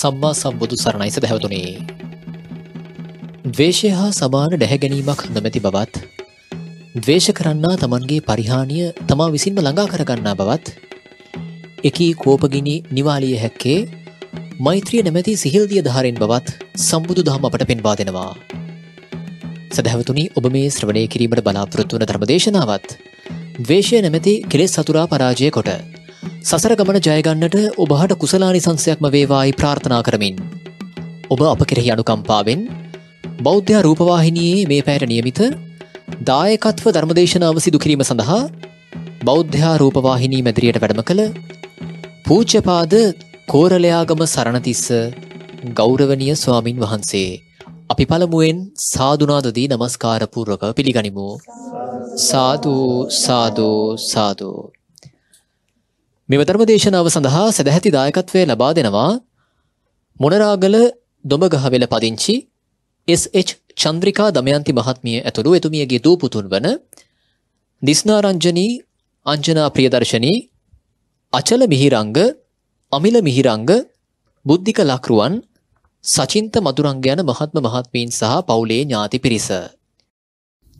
සම්මා සම්බුදු සරණයි සැහැවතුනි. දවේශය හා සමාන ඩැහැගැනීමක් නොමැති බවත් දවේශ කරන්නා තමන්ගේ පරිහානිය තමා විසින්ම ළඟා කරගන්නා බවත් එකී කෝපගිනි නිවාලිය හැක්කේ මෛත්‍රිය නැමැති සිහිල්දිය ධාරෙන් බවත් සම්බුදු දහම අපට පෙන්වා දෙෙනවා. සැහැවතුනි ඔබ මේ ශ්‍රවණය කිරීමට බලාපොරොත්තුවන ධර්මදේශනාවත්. වේශය නැමැති කෙලෙස් සතුරා පරාජය කොට සසර ගමන ජයගන්නට ඔබහට කුසලානි සංසයක්ම වේවායි ප්‍රාර්ථනා කරමින්. ඔබ අප කෙරෙහි අනුකම්පාවෙන් බෞද්ධයා රූපවාහිනයේ මේ පැයට නියමිත දායකත්ව ධර්මදේශනාව සිදු කිරීම සඳහා බෞද්ධයා රූපවාහිනී මැදිරියට වැඩම කළ පූච්චපාද කෝරලයාගම සරණතිස්ස ගෞරවනය ස්වාමින් වහන්සේ. අපි පළමුුවෙන් සාධනාදදී නමස්කාරපුූර්වක පිළිගනිමු. සාධූ සාධූ සාධූ. මෙම ධර්මදේශනාව සඳහා සදැහැති දායකත්වය ලබා දෙනවා මොනරාගල දොඹගහවෙල පදිංචි SH චන්ද්‍රිකා දමයන්ති මහත්මිය ඇතුළු එතුමියගේ දූ පුතුන් වන දිස්නාරංජනී අංජනා ප්‍රියදර්ශනී අචල මිහිරංග අමිල මිහිරංග බුද්ධික ලක්රුවන් සචින්ත මදුරංග යන මහත්ම මහත්මීන් සහ පවුලේ ඥාති පිරිස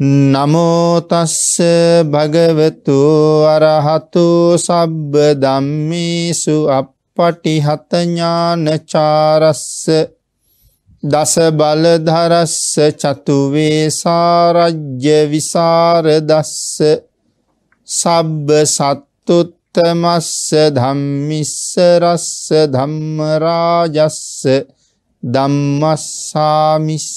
නමෝතස්ස භගවතු අරහතු සබ්බ ධම්මේසු අප්පටිහත ඥානචාරස්ස දස බලධරස්ස චතුවේසාරජ්‍ය විසරදස්ස සබ්බ සත්තුත්තමස්ස ධම්මිස්ස රස්ස ධම්මරාජස්ස ධම්මස්සාමිස්ස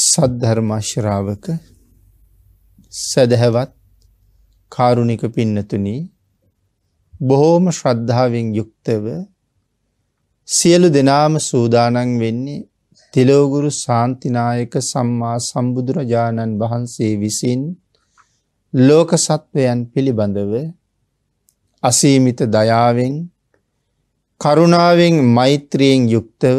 සද්ධර්මශ්‍රාවක සැදැහැවත් කාරුණික පින්නතුනී බොහෝම ශ්‍රද්ධාවෙන් යුක්තව සියලු දෙනාම සූදානන් වෙන්නේ තිලෝගුරු ශාන්තිනායක සම්මා සම්බුදුරජාණන් වහන්සේ විසින් ලෝක සත්වයන් පිළිබඳව අසීමිත දයාවෙන් කරුණාවෙන් මෛත්‍රියෙන් යුක්තව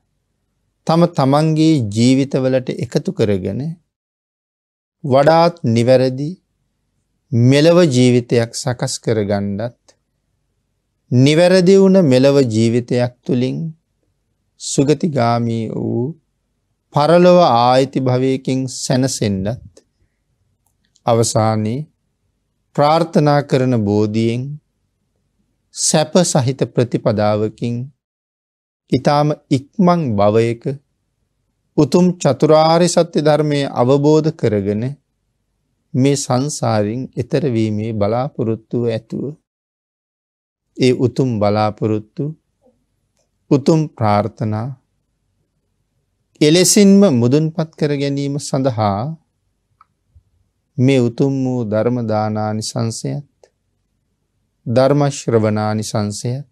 තම තමන්ගේ ජීවිතවලට එකතු කරගෙන වඩාත් නිවැරදි මෙලව ජීවිතයක් සකස් කරගණ්ඩත් නිවැරදි වුණ මෙලව ජීවිතයක් තුළින් සුගතිගාමී වූ පරලොව ආයිති භවයකින් සැනසෙන්ඩත් අවසානයේ ප්‍රාර්ථනා කරන බෝධියෙන් සැප සහිත ප්‍රතිපදාවකින් ඊටාම ඉක්මන් භවයක උතුම් චතුරාර්ය සත්‍ය ධර්මයේ අවබෝධ කරගෙන මේ සංසාරින් එතර වීමේ බලාපොරොත්තු ඇතුව ඒ උතුම් බලාපොරොත්තු උතුම් ප්‍රාර්ථනා එලෙසින්ම මුදුන්පත් කර ගැනීම සඳහා මේ උතුම් වූ ධර්මදානානි සංසයත් ධර්මශ්‍රවනානි සංසයත්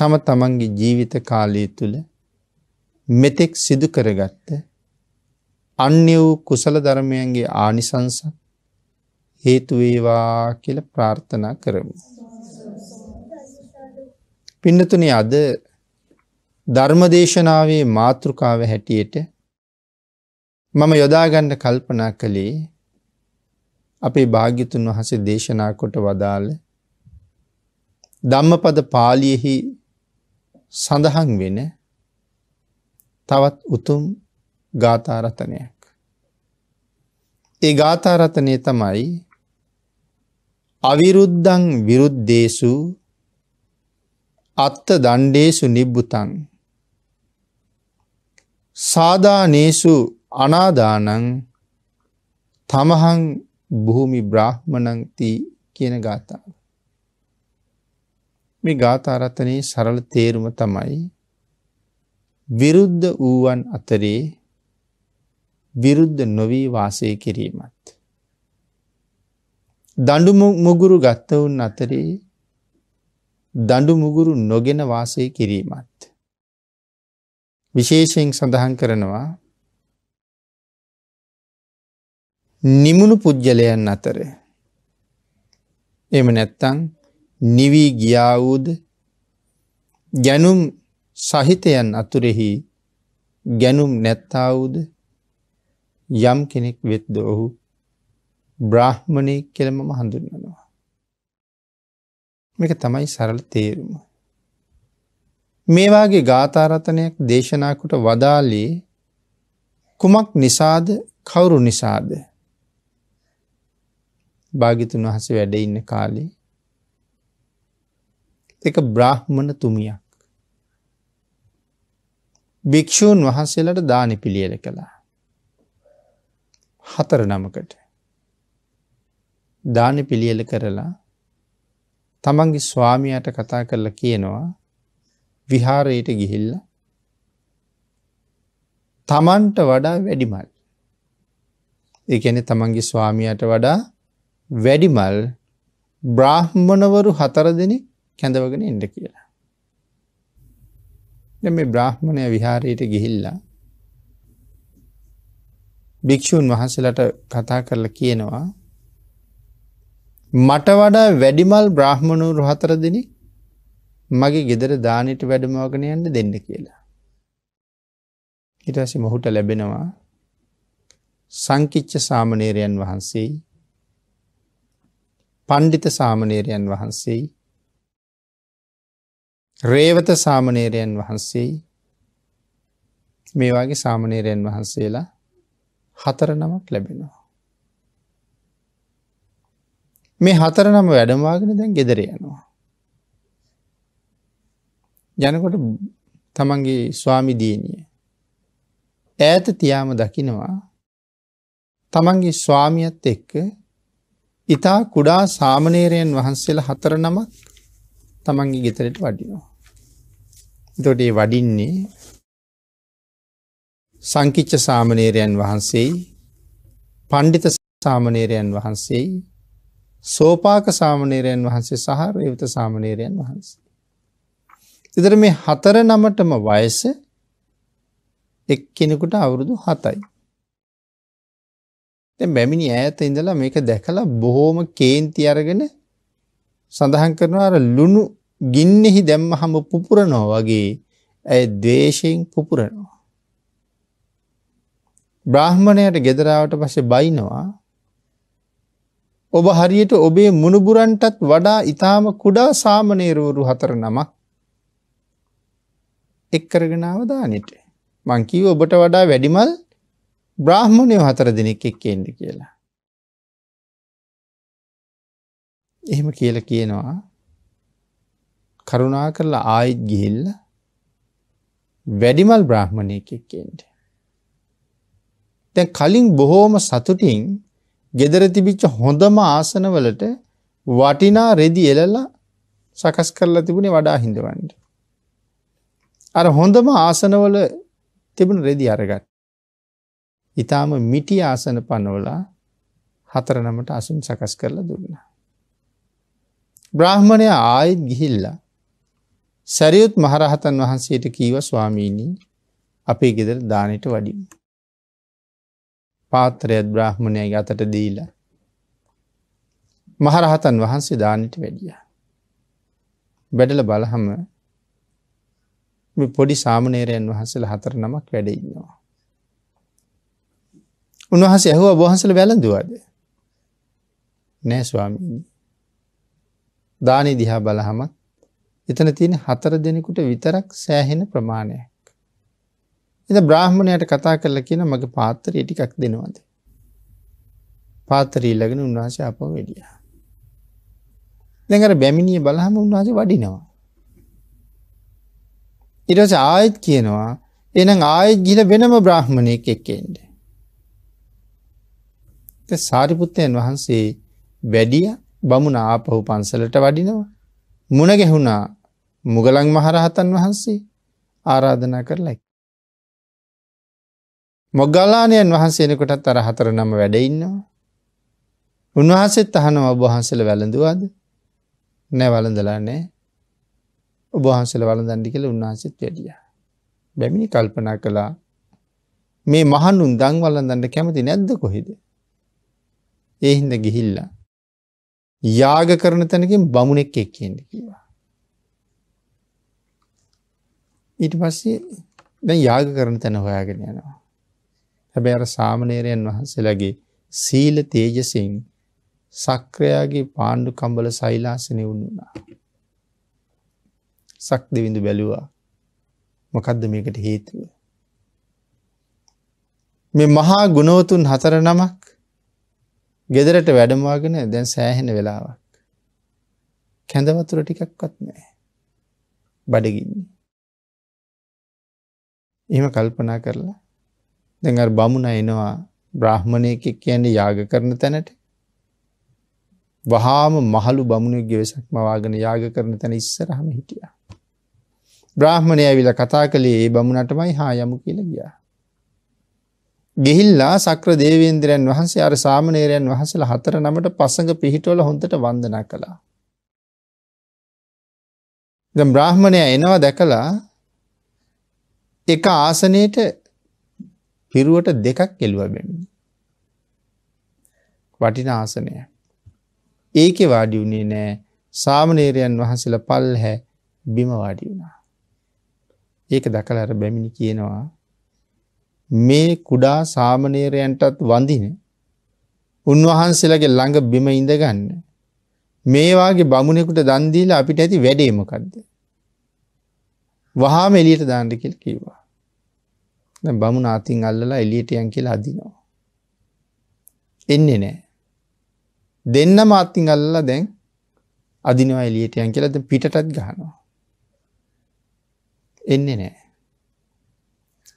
තම තමන්ගේ ජීවිත කාලය තුළ මෙතෙක් සිදු කරගත්ත අන්‍ය වූ කුසල ධර්මයන්ගේ ආනිසංස හේතුවේවා කියල ප්‍රාර්ථනා කරමු. පින්නතුන අද ධර්මදේශනාවේ මාතෘකාව හැටියට මම යොදාගණ්ඩ කල්පනා කළේ අපේ භාග්‍යතුන් වහසේ දේශනා කොට වදාළ ධම්මපද පාලියෙහි සඳහන් වෙන තවත් උතුම් ගාථාරතනයක්. ඒ ගාථාරතනය තමයි අවිරුද්ධං විරුද්ධේසු අත්ත දණ්ඩේසු නිබ්බුතන් සාධානේසු අනාදානං තමහං බොහොමි බ්‍රාහ්මණංති කියන ගාථාව. මේ ගාථාරත්තනයේ සරල තේරුම තමයි විරුද්ධ වූවන් අතරේ විරුද්ධ නොවී වාසය කිරීමත්. දඩු මුගුරු ගත්තවුන් අතරේ දඩු මුගුරු නොගෙන වාසය කිරීමත්. විශේෂයෙන් සඳහන් කරනවා නිමුණු පුද්ගලයන් අතර එම නැත්තං නිවී ගියා වූද ගැනුම් සහිතයන් අතුරෙහි ගැනුම් නැත්තා වූද යම් කෙනෙක් වෙත්ද ඔහු බ්‍රාහ්මණය කෙළමම හඳුන්වනවා. මේක තමයි සරල තේරුම. මේවාගේ ගාථාරතනයක් දේශනාකුට වදාලේ කුමක් නිසාද කවුරු නිසාද. භාගිතුන් වහස වැඩඉන්න කාලේ එක බ්‍රාහ්මණ තුමියක්. භික්‍ෂූන් වහන්සේලට දානි පිළියල කළා. හතර නමකට. දාන පිළියල කරලා තමන්ගේ ස්වාමියයට කතා කරලා කියනවා විහාරයට ගිහිල්ල තමන්ට වඩා වැඩිමල් එකන තමන්ගේ ස්වාමියයට වඩා වැඩිමල් බ්‍රාහ්මණවරු හතර දෙනෙක් කැඳවගෙන එන්න කියලා. දැන් මේ බ්‍රාහ්මණය විහාරයට ගිහිල්ලා භික්ෂූන් වහන්සේලාට කතා කරලා කියනවා මට වඩා වැඩිමල් බ්‍රාහ්මණවරු හතර දෙනෙක් මගේ ගෙදර දානයට වැඩමවගෙන යන්න දෙන්න කියලා. ඊටසේ මොහුට ලැබෙනවා සංකිච්ච සාමනේරයන් වහන්සේ පණ්ඩිත සාමනේරයන් වහන්සේ රේවත සාමනේරයන් වහන්සේයි මේ වගේ සාමනේරයන් වහන්සේලා හතර නමක් ලැබෙනවා. මේ හතර නම වැඩමවාගෙන දැන් ගෙදර යනවා. යනකොට තමන්ගේ ස්වාමි දීනිය ඈත තියාම දකිනවා තමන්ගේ ස්වාමියත් එක්ක ඉතා කුඩා සාමනේරයන් වහන්සේලා හතර නමත් තමන්ගේ ගෙතරට වඩිනවා. එතොට ඒ වඩින්නේ සංකිච්ච සාමනේරයන් වහන්සේයි පණ්ඩිත සාමනේරයන් වහන්සේයි සෝපාක සාමනේරයන් වහන්සේ සහ රේවත සාමනේරයන් වහන්සේ. එතර මේ හතර නමටම වයස එක් කෙනෙකුට අවුරුදු හතයි. බැමිණි ඈත ඉඳලා මේක දැකලා බොහෝම කේන්ති අරගෙන සඳහන් කරනවා අර ලුණු ගින්නෙහි දැම්මහම පුපුරනවා වගේ ඇය ද්වේෂයෙන් පුපුරනවා. බ්‍රාහ්මණයට ගෙදරාවට පස්සේ බයිනවා ඔබ හරියට ඔබේ මුණුබුරන්ටත් වඩා ඊටාම කුඩා සාමණේරවරු හතර නමක් එක් කරගෙන ආව දානෙට. මං කිව්ව ඔබට වඩා වැඩිමල් බ්‍රාහ්මණයෝ හතර දෙනෙක් එක්ක ඉන්න කියලා. එහෙම කියල කියනවා කරුණා කරලා ආයිත් ගිහිල්ල වැඩිමල් බ්‍රහ්මණයකෙක්කෙන්ට. තැන් කලින් බොහෝම සතුටින් ගෙදර තිබිච්ච හොඳම ආසනවලට වටිනා රෙදි එලලා සකස් කරලා තිබුණේ වඩා හිඳවන්ට. අර හොඳම ආසනවල තිබුණ රෙදි අරගත්. ඉතාම මිටි ආසන පනවලා හතරනමට අසුම් සකස් කරලා දුන්නා. බ්‍රහ්මණය ආයෙත් ගිහිල්ලා. සැරියුත් මහරහතන් වහන්සේට කීව ස්වාමීණී අපේ ගෙදර දානට වඩින්. පාතරයත් බ්‍රහ්මණය අතට දීලා. මහරහතන් වහන්සේ දානට වැඩිය. බැඩල බලහම පොඩි සාමනේරයන් වහන්සල හතර නමක් වැඩඉන්නවා. උන්වහස ඇහුව බොහන්සල වැලඳුවද නෑ ස්වාමීණී දානි දිහා බලහමත් එතන තියෙන හතර දෙනෙකුට විතරක් සෑහෙන ප්‍රමාණයක්. එද බ්‍රාහ්මණයට කතා කරල කියන මගේ පාතරය ටිකක් දෙනවද. පාතරී ලගෙන උන්වහස අප වැඩිය. දැඟර බැමිණිය බලහම උන්වහස වඩිනවා. ඉරස ආයෙත් කියනවා එනම් ආයෙත් ගිල වෙනම බ්‍රාහ්මණයක් එක්කෙන්ට. සාරිපුත්තයන් වහන්සේ වැඩිය බමුණ ආපහු පන්සලට වඩිනවා. මුණ ගැහුණා මුගලන් මහරහතන් වහන්සේ ආරාධනා කරලා. මොග්ගලානයන් වහන්සේනකොටත් අර හතර නම වැඩඉන්නවා. උන්වහන්සේත් අහනවා ඔබහන්සල වැළඳුවාද නෑ වළඳලා නෑ ඔබහන්සල වළඳන්ඩි කළ උන්වහන්සේත් වැඩිය. බැමිණි කල්පනා කළා මේ මහන්ුන් දං වලඳන්න කැමති නැද්ද කොහෙද. ඒහින්ද ගිහිල්ලා යාග කරන තැනකින් බමුණෙක් එක් කියන්න කිවා. ඊට පස්සේ දැ යාග කරන තැන හොයාගෙන යනවා. හැබැ අර සාමනේරයන් වහන්සේලගේ සීල තේජසින් සක්‍රයාගේ පාණ්ඩු කම්බල සයිලාසන වුණා. සක් දෙවිඳු බැලුවා මොකදද මේකට හේතුව. මේ මහා ගුණෝතුන් හතර නමක් ගෙදරට වැඩමවාගෙන දැන් සෑහෙන වෙලාවක්. කැඳවතුර ටිකක්වත් නෑ. බඩගින්නේ. එහෙම කල්පනා කරලා දැන් අර බමුණ එනවා බ්‍රාහ්මණයෙක් කියන්නේ යාග කරන තැනට. වහාම මහලු බමුණෙක්ගේ වෙසක් මවාගෙන යාග කරන තැන ඉස්සරහම හිටියා. බ්‍රාහ්මණය ඇවිල්ලා කතා කළේ ඒ බමුණටමයි හා යමු කියලා ගියා. ගිහිල්ලා සක්‍ර දේවේන්ද්‍රයන් වහන්සේ අර සාමණේරයන් වහන්සේලා හතර නමට පසඟ පිහිටවල හොඳට වන්දනා කළා. දැන් බ්‍රාහමණයා එනවා දැකලා එක ආසනයේට පිරුවට දෙකක් එළුවා බෙන්නේ. වටින ආසනය. ඒකේ වාඩි වුණේ නෑ සාමණේරයන් වහන්සේලා පල්හැ බිම වාඩි වුණා. ඒක දැකලා අර බැමිණි කියනවා මේ කුඩා සාමනීරයන්ටත් වඳින උන්වහන්සේලාගේ ළඟ බිම ඉඳගන්න මේවාගේ බමුණෙකුට දන් දීලා අපිට ඇති වැඩේ මොකද්ද වහාම එළියට දාන්න කියලා කිව්වා දැන් බමුණ අතින් අල්ලලා එළියට යන් කියලා හදිනවා එන්නේ නැහැ දෙන්නම අතින් අල්ලලා දැන් අදිනවා එළියට යන් කියලා දැන් පිටටත් ගහනවා එන්නේ නැහැ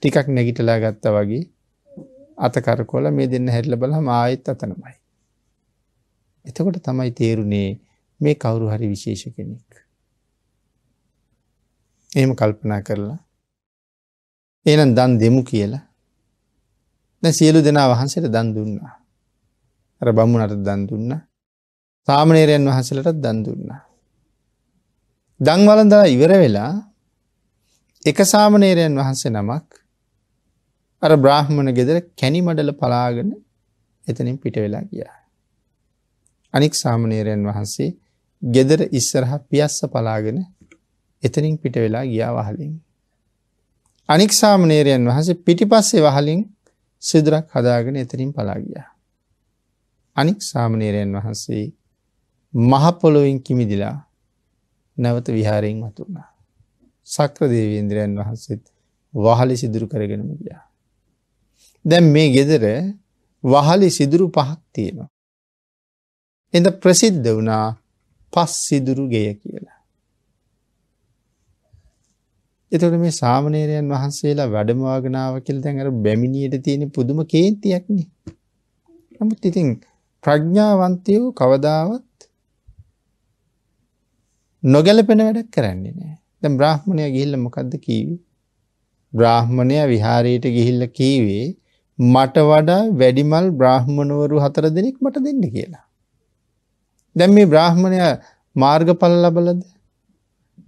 ටිකක් නැගිටලා ගත්ත වගේ අතකරකොල මේ දෙන්න හැටල බල ආයෙත් අතනමයි. එතකොට තමයි තේරුණේ මේ කවුරු හරි විශේෂ කෙනෙක්. එහෙම කල්පනා කරලා එනම් දන් දෙමු කියලා දැ සියලු දෙනා වහන්සේට දන් දුන්නා. අර බමුණට දන් දුන්න සාමනේරයන් වහසලටත් දන් දුන්නා. දංවලඳා ඉවර වෙලා එක සාමනේරයන් වහන්සේ නමක් අර බ්‍රාහ්මණ ගෙදර කැනිමඩල පලාගෙන එතනින් පිට වෙලා ගියා. අනික් සාමනේරයන් වහන්සේ ගෙදර ඉස්සරහ පියස්ස පලාගෙන එතනින් පිට වෙලා ගියා වහලින්. අනික් සාමනේරයන් වහන්සේ පිටිපස්සේ වහලින් සිදුරක් හදාගෙන එතනින් පලා ගියා. අනික් සාමනේරයන් වහන්සේ මහපොළොවෙන් කිමිදිලා නැවත විහාරයෙන් වතුනා. සක්‍ර දේවේන්ද්‍රයන් වහන්සේත් වහලි සිදුරු කරගෙනම ගියා. දැන් මේ ගෙදර වහලි සිදුරු පහක් තියෙනවා. එඳ ප්‍රසිද්ධ වනා පස් සිදුරු ගෙය කියලා. එතට මේ සාමනේරයන් වහන්සේලා වැඩමවාගෙනාව කල් දැඟර බැමිණියට තියෙන පුදුම කේන්තියක්න. නමුත් ඉතින් ප්‍රඥ්ඥාවන්තයෝ කවදාවත් නොගැලපෙන වැඩක් කරන්නේ නෑ දැ බ්‍රහ්මණය ගිහිල්ල මොකක්ද කීවී. බ්‍රාහ්මණය විහාරයට ගිහිල්ල කීවේ මට වඩා වැඩිමල් බ්‍රාහ්මණවරු හතර දෙනෙක් මට දෙන්න කියලා. දැන් මේ බ්‍රාහ්මණය මාර්ගඵල ලබලද?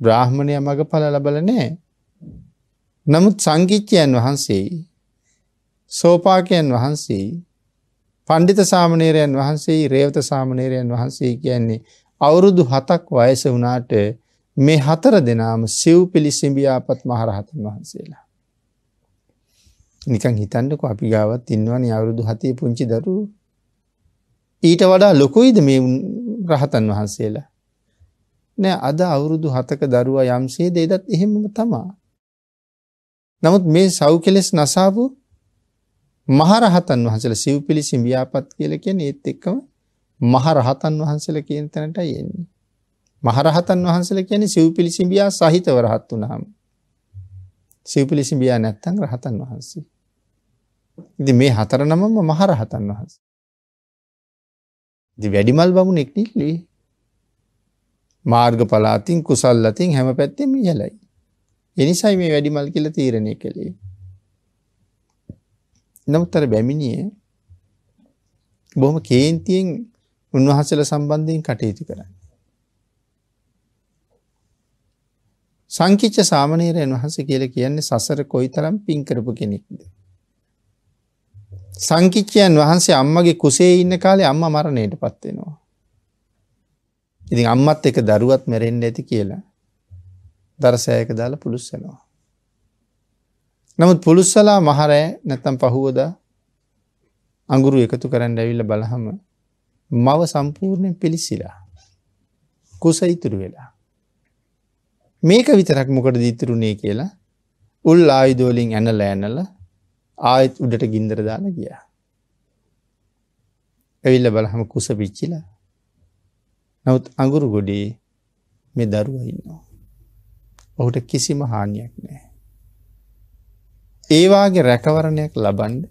බ්‍රාහ්මණය මගඵල ලබල නැහැ. නමුත් සංගීච්ඡයන් වහන්සේ සෝපාකයන් වහන්සේ පණ්ඩිත සාමණේරයන් වහන්සේ රේවත සාමණේරයන් වහන්සේ කියන්නේ අවුරුදු 7ක් වයස වුණාට මේ හතර දෙනාම සිව් පිළිසිඹියාපත් මහරහතන් වහන්සේලා. නිකන් හිතන්නක අපි ගාවත් ඉන්නවන අවුරුදු හතේ පුංචි දරු ඊට වඩා ලොකුයිද මේ රහතන් වහන්සේලා නෑ අද අවුරුදු හතක දරුවා යම්සේ දේදත් එහෙමම තමා නමුත් මේ සව් කෙලෙස් නසාපු මහරහතන් වහසල සිව් පිලිසි ව්‍යාපත් කියල කියෙන් ඒත් එක්කම මහරහතන් වහන්සල කියන තැනට යෙන්නේ මහරහතන් වහන්සල කියන සිව් පිලිසිම්බියා සහිතව රහත් වනාම සිව් පිලිසිම්බියා නැත්තන් රහතන් වහන්සේ ඉති මේ හතරනමම මහරහතන් වහස. දි වැඩිමල් බමුණෙක් නිල්ලි මාර්ග පලාතින් කුසල්ලතින් හැම පැත්තෙම යලයි. එනිසයි මේ වැඩිමල් කියල තීරණය කළේ. නමුත්තර බැමිණිය බොහම කේන්තියෙන් උන්වහසල සම්බන්ධයෙන් කටයුතු කරන්න. සංකිච්ච සාමනීරයන් වහස කියල කියන්නේ සසර කොයි තරම් පින්කරපු කෙනෙක්ද. සංකිච්චයන් වහන්සේ අම්මගේ කුසේ ඉන්න කාලේ අම්ම මරණයට පත්වෙනවා. ඉතින් අම්මත් එක දරුවත් මැරෙන්න්න ඇති කියලා දරසෑයක දාල පුළුස්සනවා. නමුත් පුළුස්සලා මහරෑ නැත්තම් පහුවද අගුරු එකතු කරන්න ඇවිල්ල බලහම මව සම්පූර්ණයෙන් පිළිසිලා කුස ඉතුරු වෙලා. මේක විතරක් මොකට දිීතුරුණේ කියලා උල් ආයුදෝලින් ඇන ලෑනල ආයත් උඩට ගින්දර දාන ගියා. ඇවිල්ල බලහම කුස පිච්චිලා නවත් අගුරු ගොඩේ මේ දරුව ඉන්නවා. ඔහුට කිසිම හානියක් නෑ. ඒවාගේ රැකවරණයක් ලබන්ඩ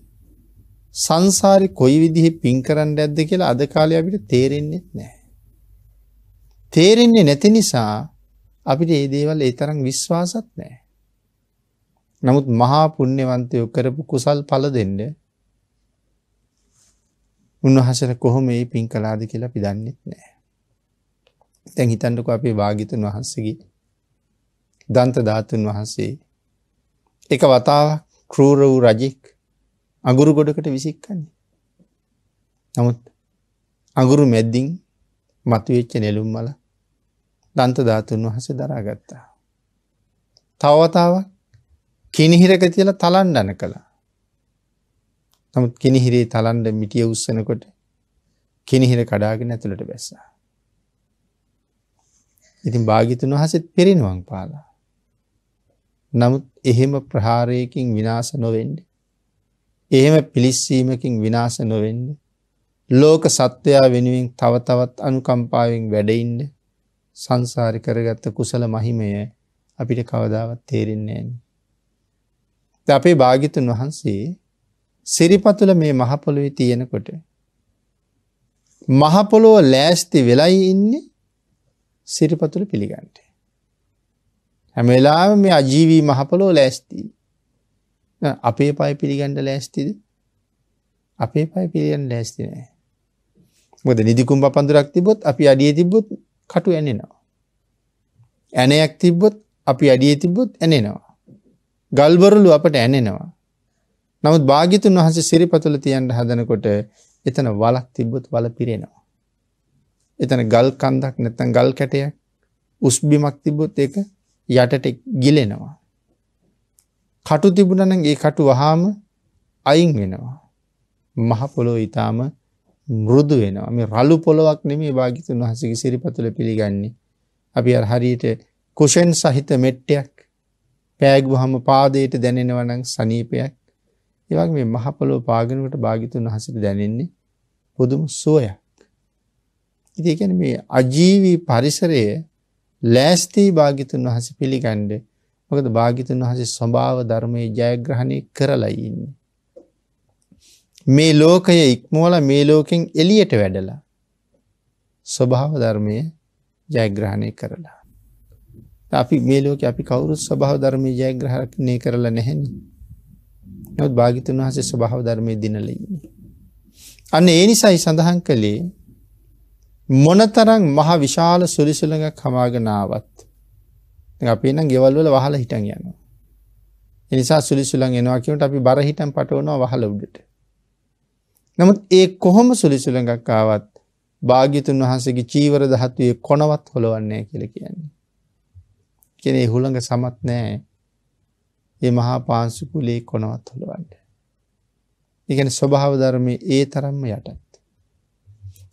සංසාරි කොයි විදිහ පින් කරන්න ඇද්ද කියලා අදකාලය අපිට තේරෙන්න්නෙත් නෑ. තේරෙන්නේ නැති නිසා අපිට ඒ දේවල් ඒ තරම් විශ්වාසත් නෑ. නමුත් මහා පුුණ්‍යවන්තයෝ කරපු කුසල් පල දෙන්න උන්වහසර කොහොම ඒ පින් කලාද කියලා පිදන්නෙත් නෑ. තැන් හිතන්නක අපේ භාගිතුන් වහන්සගේ දන්ත ධාතුන් වහන්සේ එක වතාව කරූර වූ රජෙක් අගුරු ගොඩකට විසික්කන්නේ. නමුත් අගුරු මැද්දිින් මතුවෙච්ච නෙලුම් මල දන්ත ධාතුන් වහස දරාගත්තා. තවතාවක් කිනිහිරක තියලා තලන්ඩන කළා. නමුත් කිනිහිරේ තලන්ඩ මිටිය උස්සනකොට කිනිහිර කඩාගෙන ඇතුළට බැස්සා. ඉතින් භාගිතුන් වහසෙත් පිරිනිවන් පාලා. නමුත් එහෙම ප්‍රහාරයකින් විනාස නොවෙන්ඩ. එහෙම පිලිස්සීමකින් විනාස නොවෙන්ඩ. ලෝක සත්වයා වෙනුවෙන් තව තවත් අනුකම්පාවෙන් වැඩයින්ඩ සංසාරි කරගත්ත කුසල මහිමය අපිට කවදාවත් තේරෙන්නේ ඇන්නේ. අපේ භාගිතුන් වහන්සේ සිරිපතුල මේ මහපොළොවේ තියෙනකොට මහපොළොව ලෑස්ති වෙලයි ඉන්නේ සිරිපතුල පිළිගන්ට. හැම වෙලාවෙම මේ අජීවී මහපොළොව ලෑස්ති. අපේ පය පිළිගන්න ලෑස්තිද? අපේ පය පිළිගන්න ලෑස්ති නෑ. මොකද නිදිකුම් පපඳුරක් තිබ්බොත් අපි අඩියේ තිබ්බොත් කටු ඇනෙනවා. ඇණයක් තිබ්බොත් අපි අඩියේ තිබ්බොත් ඇනෙනවා. ගල්වරලු අපට ඇනෙනවා. නමුත් භාගිතුන් වහස සිරිපතුල තියන්ට හදනකොට එතන වලක් තිබ්බොත් වල පිරෙනවා. එතන ගල් කන්දක් නැත්තන් ගල් කැටයක් උස්බිමක් තිබොත් එක යටට ගිලෙනවා. කටු තිබුණනන් ඒ කටු වහාම අයින් වෙනවා. මහපොලෝ ඉතාම මුරුදු වෙනවා මේ රලු පොළොවක් නෙමේ භාගිතුන් වහසගේ සිරිපතුල පිළිගන්නේ. අපි හරියට කුෂෙන් සහිත මෙට්ටයක් පෑගුවහම පාදයට දැනෙනවනම් සනීපයක්. ඒ වගේ මේ මහ පොළොව පාගෙනකොට භාග්‍යතුන් වහන්සේට දැනෙන්නේ පුදුම සුවයක්. ඉතින් ඒ කියන්නේ මේ අජීවී පරිසරය ලෑස්ති භාග්‍යතුන් වහන්සේ පිළිගන්නේ මොකද භාග්‍යතුන් වහන්සේ ස්වභාව ධර්මයේ ජයග්‍රහණය කරලා ඉන්නේ. මේ ලෝකය ඉක්මවලා මේ ලෝකෙන් එළියට වැඩලා ස්වභාව ධර්මයේ ජයග්‍රහණය කරලා අපි මේ ලෝකේ අපි කවුරුත් ස්වභාව ධර්මයේ ජයග්‍රහණය කරලා නැහෙනේ. නමුත් භාග්‍යතුන් වහන්සේ ස්වභාව ධර්මයේ දිනලා ඉන්නේ. අන්න ඒ නිසායි සඳහන් කළේ මොනතරම් මහ විශාල සුලිසුලඟක් හමාගෙන ආවත් අපි නම් ගෙවල් වල වහලා හිටන් යනවා. ඒ නිසා සුලිසුලඟ එනවා කියනට අපි බර හිටන් පටවනවා වහල උඩට. නමුත් ඒ කොහොම සුලිසුලඟක් ආවත් භාග්‍යතුන් වහන්සේගේ චීවර ධාතුවේ කොනවත් හොලවන්නේ නැහැ කියලා කියන්නේ. කෙනෙ හුළඟ සමත් නෑ ඒ මහා පාන්සුකුලේ කොනවත් හොළුවන්ට. ඉගැන ස්වභාව ධර්මය ඒ තරම්ම යටත්.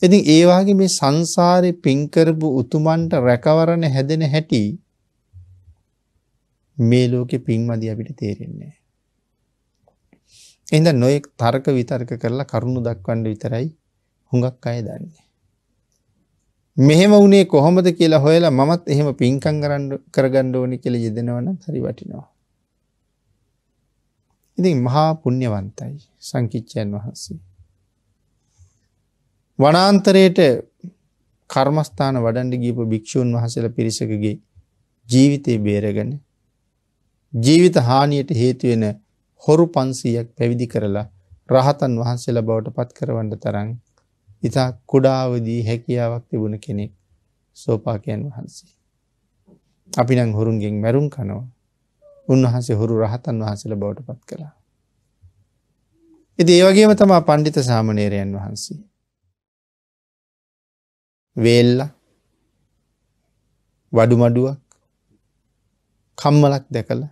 ඉතින් ඒවාගේ මේ සංසාරය පින්කරපු උතුමන්ට රැකවරණ හැදෙන හැටි මේ ලෝකෙ පින්මදි අපිට තේරෙන්නේ. එඳ නොයෙක් තර්ක විතර්ක කරලා කරුණු දක්වන්න විතරයි හුඟක් අය දන්නේ. මෙහෙම වුණේ කොහොමද කියලා හොයලා මමත් එහෙම පිංකම් කරන්න කරගන්න ඕනි කියලා යෙදෙනවා නම් හරි වටිනවා. ඉතින් මහා පුණ්‍යවන්තයි සංකිච්ඡයන් වහන්සේ. වනාන්තරයේට කර්මස්ථාන වඩන්න ගියපු භික්ෂූන් වහන්සේලා පිරිසකගේ ජීවිතේ බේරගෙන ජීවිත හානියට හේතු වෙන හොරු 500ක් පැවිදි කරලා රහතන් වහන්සේලා බවට පත් කරවන්න තරම් ඉතා කුඩාවදී හැකියාවක් තිබුණ කෙනෙක් සෝපාකයන් වහන්සේ. අපි නං හොරුන්ගෙන් මැරුම් කනවා උන්වහන්සේ හොරු රහතන් වහන්සල බවට පත් කළා. එති ඒවගේම තමා පණ්ඩිත සාමනේරයන් වහන්සේ. වේල්ල වඩුමඩුවක් කම්මලක් දැකල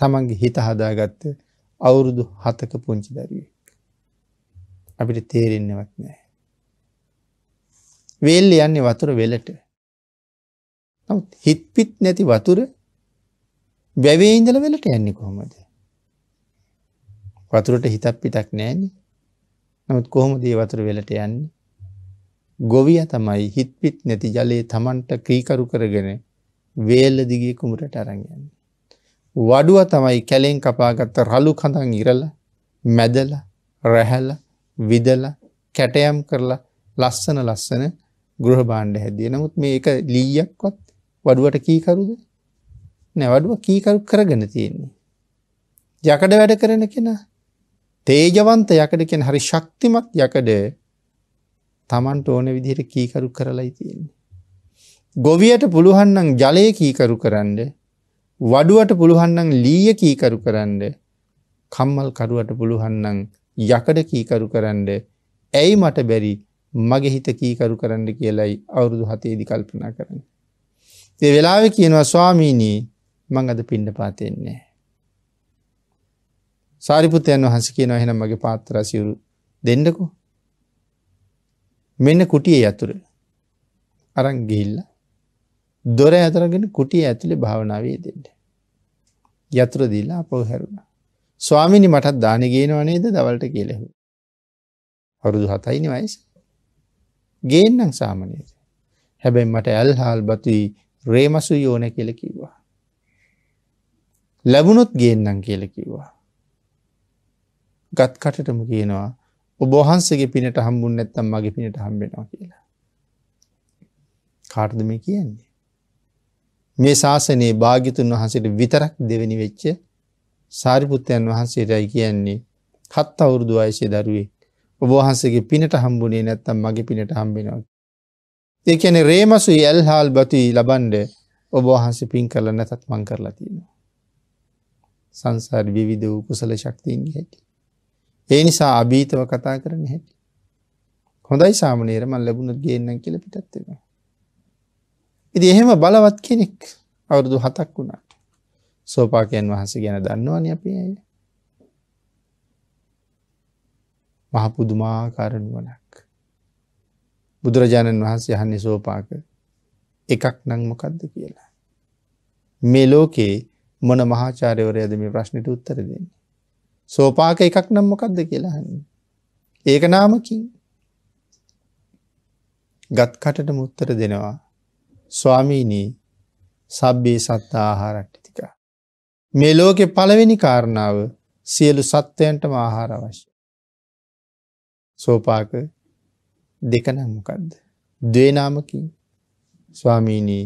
තමන්ගේ හිත හදාගත්ත අවුරුදු හතක පුංචි දරුවේ. අපිට තේරෙන්නවත් නෑ. වේල්ල යන්නේ වතුර වෙලට. නමුත් හිත්පිත් නැති වතුර වැැවේ ඉඳල වෙලට යන්නේ කොහොමද. වතුරට හිතක් පිටක් නෑන නමුත් කොහොමදේ වතුර වෙලට යන්නේ. ගොවිය තමයි හිත්පිත් නැති ජලයේ තමන්ට ක්‍රීකරු කරගෙන වේල්ල දිගේ කුමරට අරගන්න. වඩුව තමයි කැලෙන් කපාගත්ත රලු කඳන් ඉරල මැදල රැහැල විදලා කැටයම් කරලා ලස්සන ලස්සන ගෘහ භාණ්ඩ හැදියේ. නමුත් මේක ලීයක්වත් වඩුවට කීකරුද? නෑ වඩුව කීකරු කරගෙන තියෙන්නේ. යකඩ වැඩ කරන කෙනා තේජවන්ත යකඩ කියන හරි ශක්තිමත් යකඩ Tamanට ඕන විදිහට කීකරු කරලායි තියෙන්නේ. ගොවියට පුළුවන් නම් ජලය කීකරු කරන්න වඩුවට පුළුවන් නම් ලීය කීකරු කරන්න කම්මල් කරුවට පුළුවන් නම් යකඩ කීකරු කරන්න ඇයි මට බැරි මගේ හිත කීකරු කරන්න කියලයි අවුරුදු හතේදි කල්පනා කරන්න. ඒ වෙලාව කියනවා ස්වාමීනී මං අද පිණ්ඩ පාතෙන්නේ. සාරිපුතයන් වහස කියන එහෙනම් මගේ පාත්‍රසිවුරු දෙන්නකු මෙන්න කුටිය යතුර අරන් ගිල්ල දොර ඇතරගෙන කුටිය ඇතුළේ භාවනාවේදෙන්ට. යතුර දීලා අපව හැරුණ. ස්වාමිනි මටත් දාන ගේනව නේද දවල්ට කියලෙහු. අවුරුදු හතයිනි වයිස. ගේන්නම් සාමනයට. හැබැයි මට ඇල් හාල් බතුයි රේමසු යෝන කියල කිව්වා. ලැබුණොත් ගේන්නම් කියල කිව්වා. ගත්කටටම කියනවා ඔබහන්සගේ පිනට හම්බුන් නැත්තම් මගේ පිනට හම්බෙනවා කියලා. කාර්දම කියන්නේ. මේ ශාසනයේ භාගිතුන් වහන්සට විතරක් දෙවැනි වෙච්චේ සාරිපුත්තයන් වහන්සේටයි කියන්නේ කත් අවුරුදු අයශය දරුවේ ඔබහන්සගේ පිනට හම්බුනේ නැත්තම් මගේ පිනට හම්බෙනවා. ඒකැන රේමසුයි ඇල් හාල් බතුයි ලබන්ඩ ඔබහන්සේ පින් කරල නැතත් මං කරලා තියෙනවා. සංසාර් විවිධ වූ කුසල ශක්තිීන්ගේ හැටි. ඒ නිසා අභීතව කතා කරන හැටි. හොඳයි සාමනේර මල් ලැබුණත් ගේන්නම් කියල පිටත්වෙනවා. ඉති එහෙම බලවත් කෙනෙක් අවුරුදු හතක් වුණා. සෝපාකයන් වහන්සේ ගැන දන්නවන අපි ඇය. මහපුදුමාකාරනුවනක්. බුදුරජාණන් වහන්සේ යහන්නේ සෝපාක එකක් නංමකක්ද කියලා. මේ ලෝකයේ මොන මහාචාරයවරයද මේ ප්‍රශ්නයට උත්තර දෙන්නේ. සෝපාක එකක් නම්මකක්ද කියලාහන්න. ඒක නාමකින් ගත්කටට මුත්තර දෙනවා ස්වාමීනී සබ්බේ සත්තා ආහාරට්ටි මේ ලෝකෙ පළවෙනි කාරණාව සියලු සත්වයන්ටම ආහාර අවශ්‍ය. සෝපාක දෙකනම් මොකක්ද. දේනාමකින් ස්වාමීනී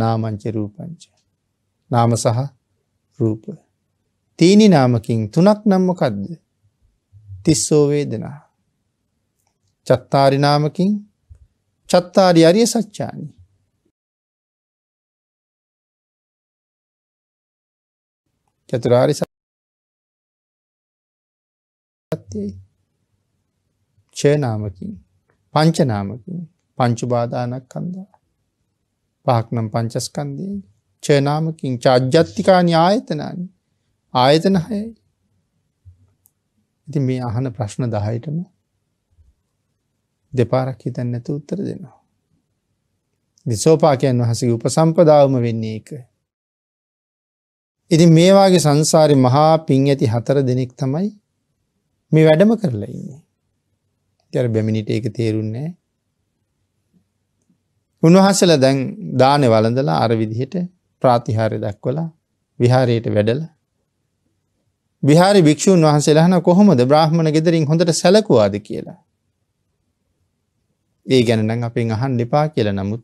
නාමංච රූපංච. නාම සහ රූප. තීනි නාමකින් තුනක් නම්මකක්ද. තිස්සෝවේදනා. චත්තාරිනාමකින් චත්තාරි අරිය සච්චානි. චතුරාරි සත්‍යයි ඡේනාමකින් පංචනාමකින් පංචුබාධානක් කන්දා පහක්නම් පංචස්කන්දී චනාමකින් චාජ්‍යත්තිකානි ආයතනනි ආයතන හයයි ඉති මේ අහන ප්‍රශ්න දහයටම දෙපාරක් හිතන් නැතු උත්තර දෙනවා. විසෝපාකයන් වහසගේ උපසම්පදාවම වෙන්නේ එක ඉතින් මේ වගේ සංසාරේ මහා පිං ඇති හතර දෙනෙක් තමයි මේ වැඩම කරලා ඉන්නේ. ඊට බැමිණිට ඒක තේරුන්නේ නැහැ. උන්වහන්සේලා දැන් දානේ වළඳලා අර විදිහට ප්‍රාතිහාර්ය දක්වලා විහාරයට වැඩලා විහාරි භික්ෂූන් වහන්සේලා අහන කොහොමද බ්‍රාහ්මණ ගෙදරින් හොඳට සැලකුවාද කියලා. ඒ ගැන නම් අපෙන් අහන්න එපා කියලා නමුත්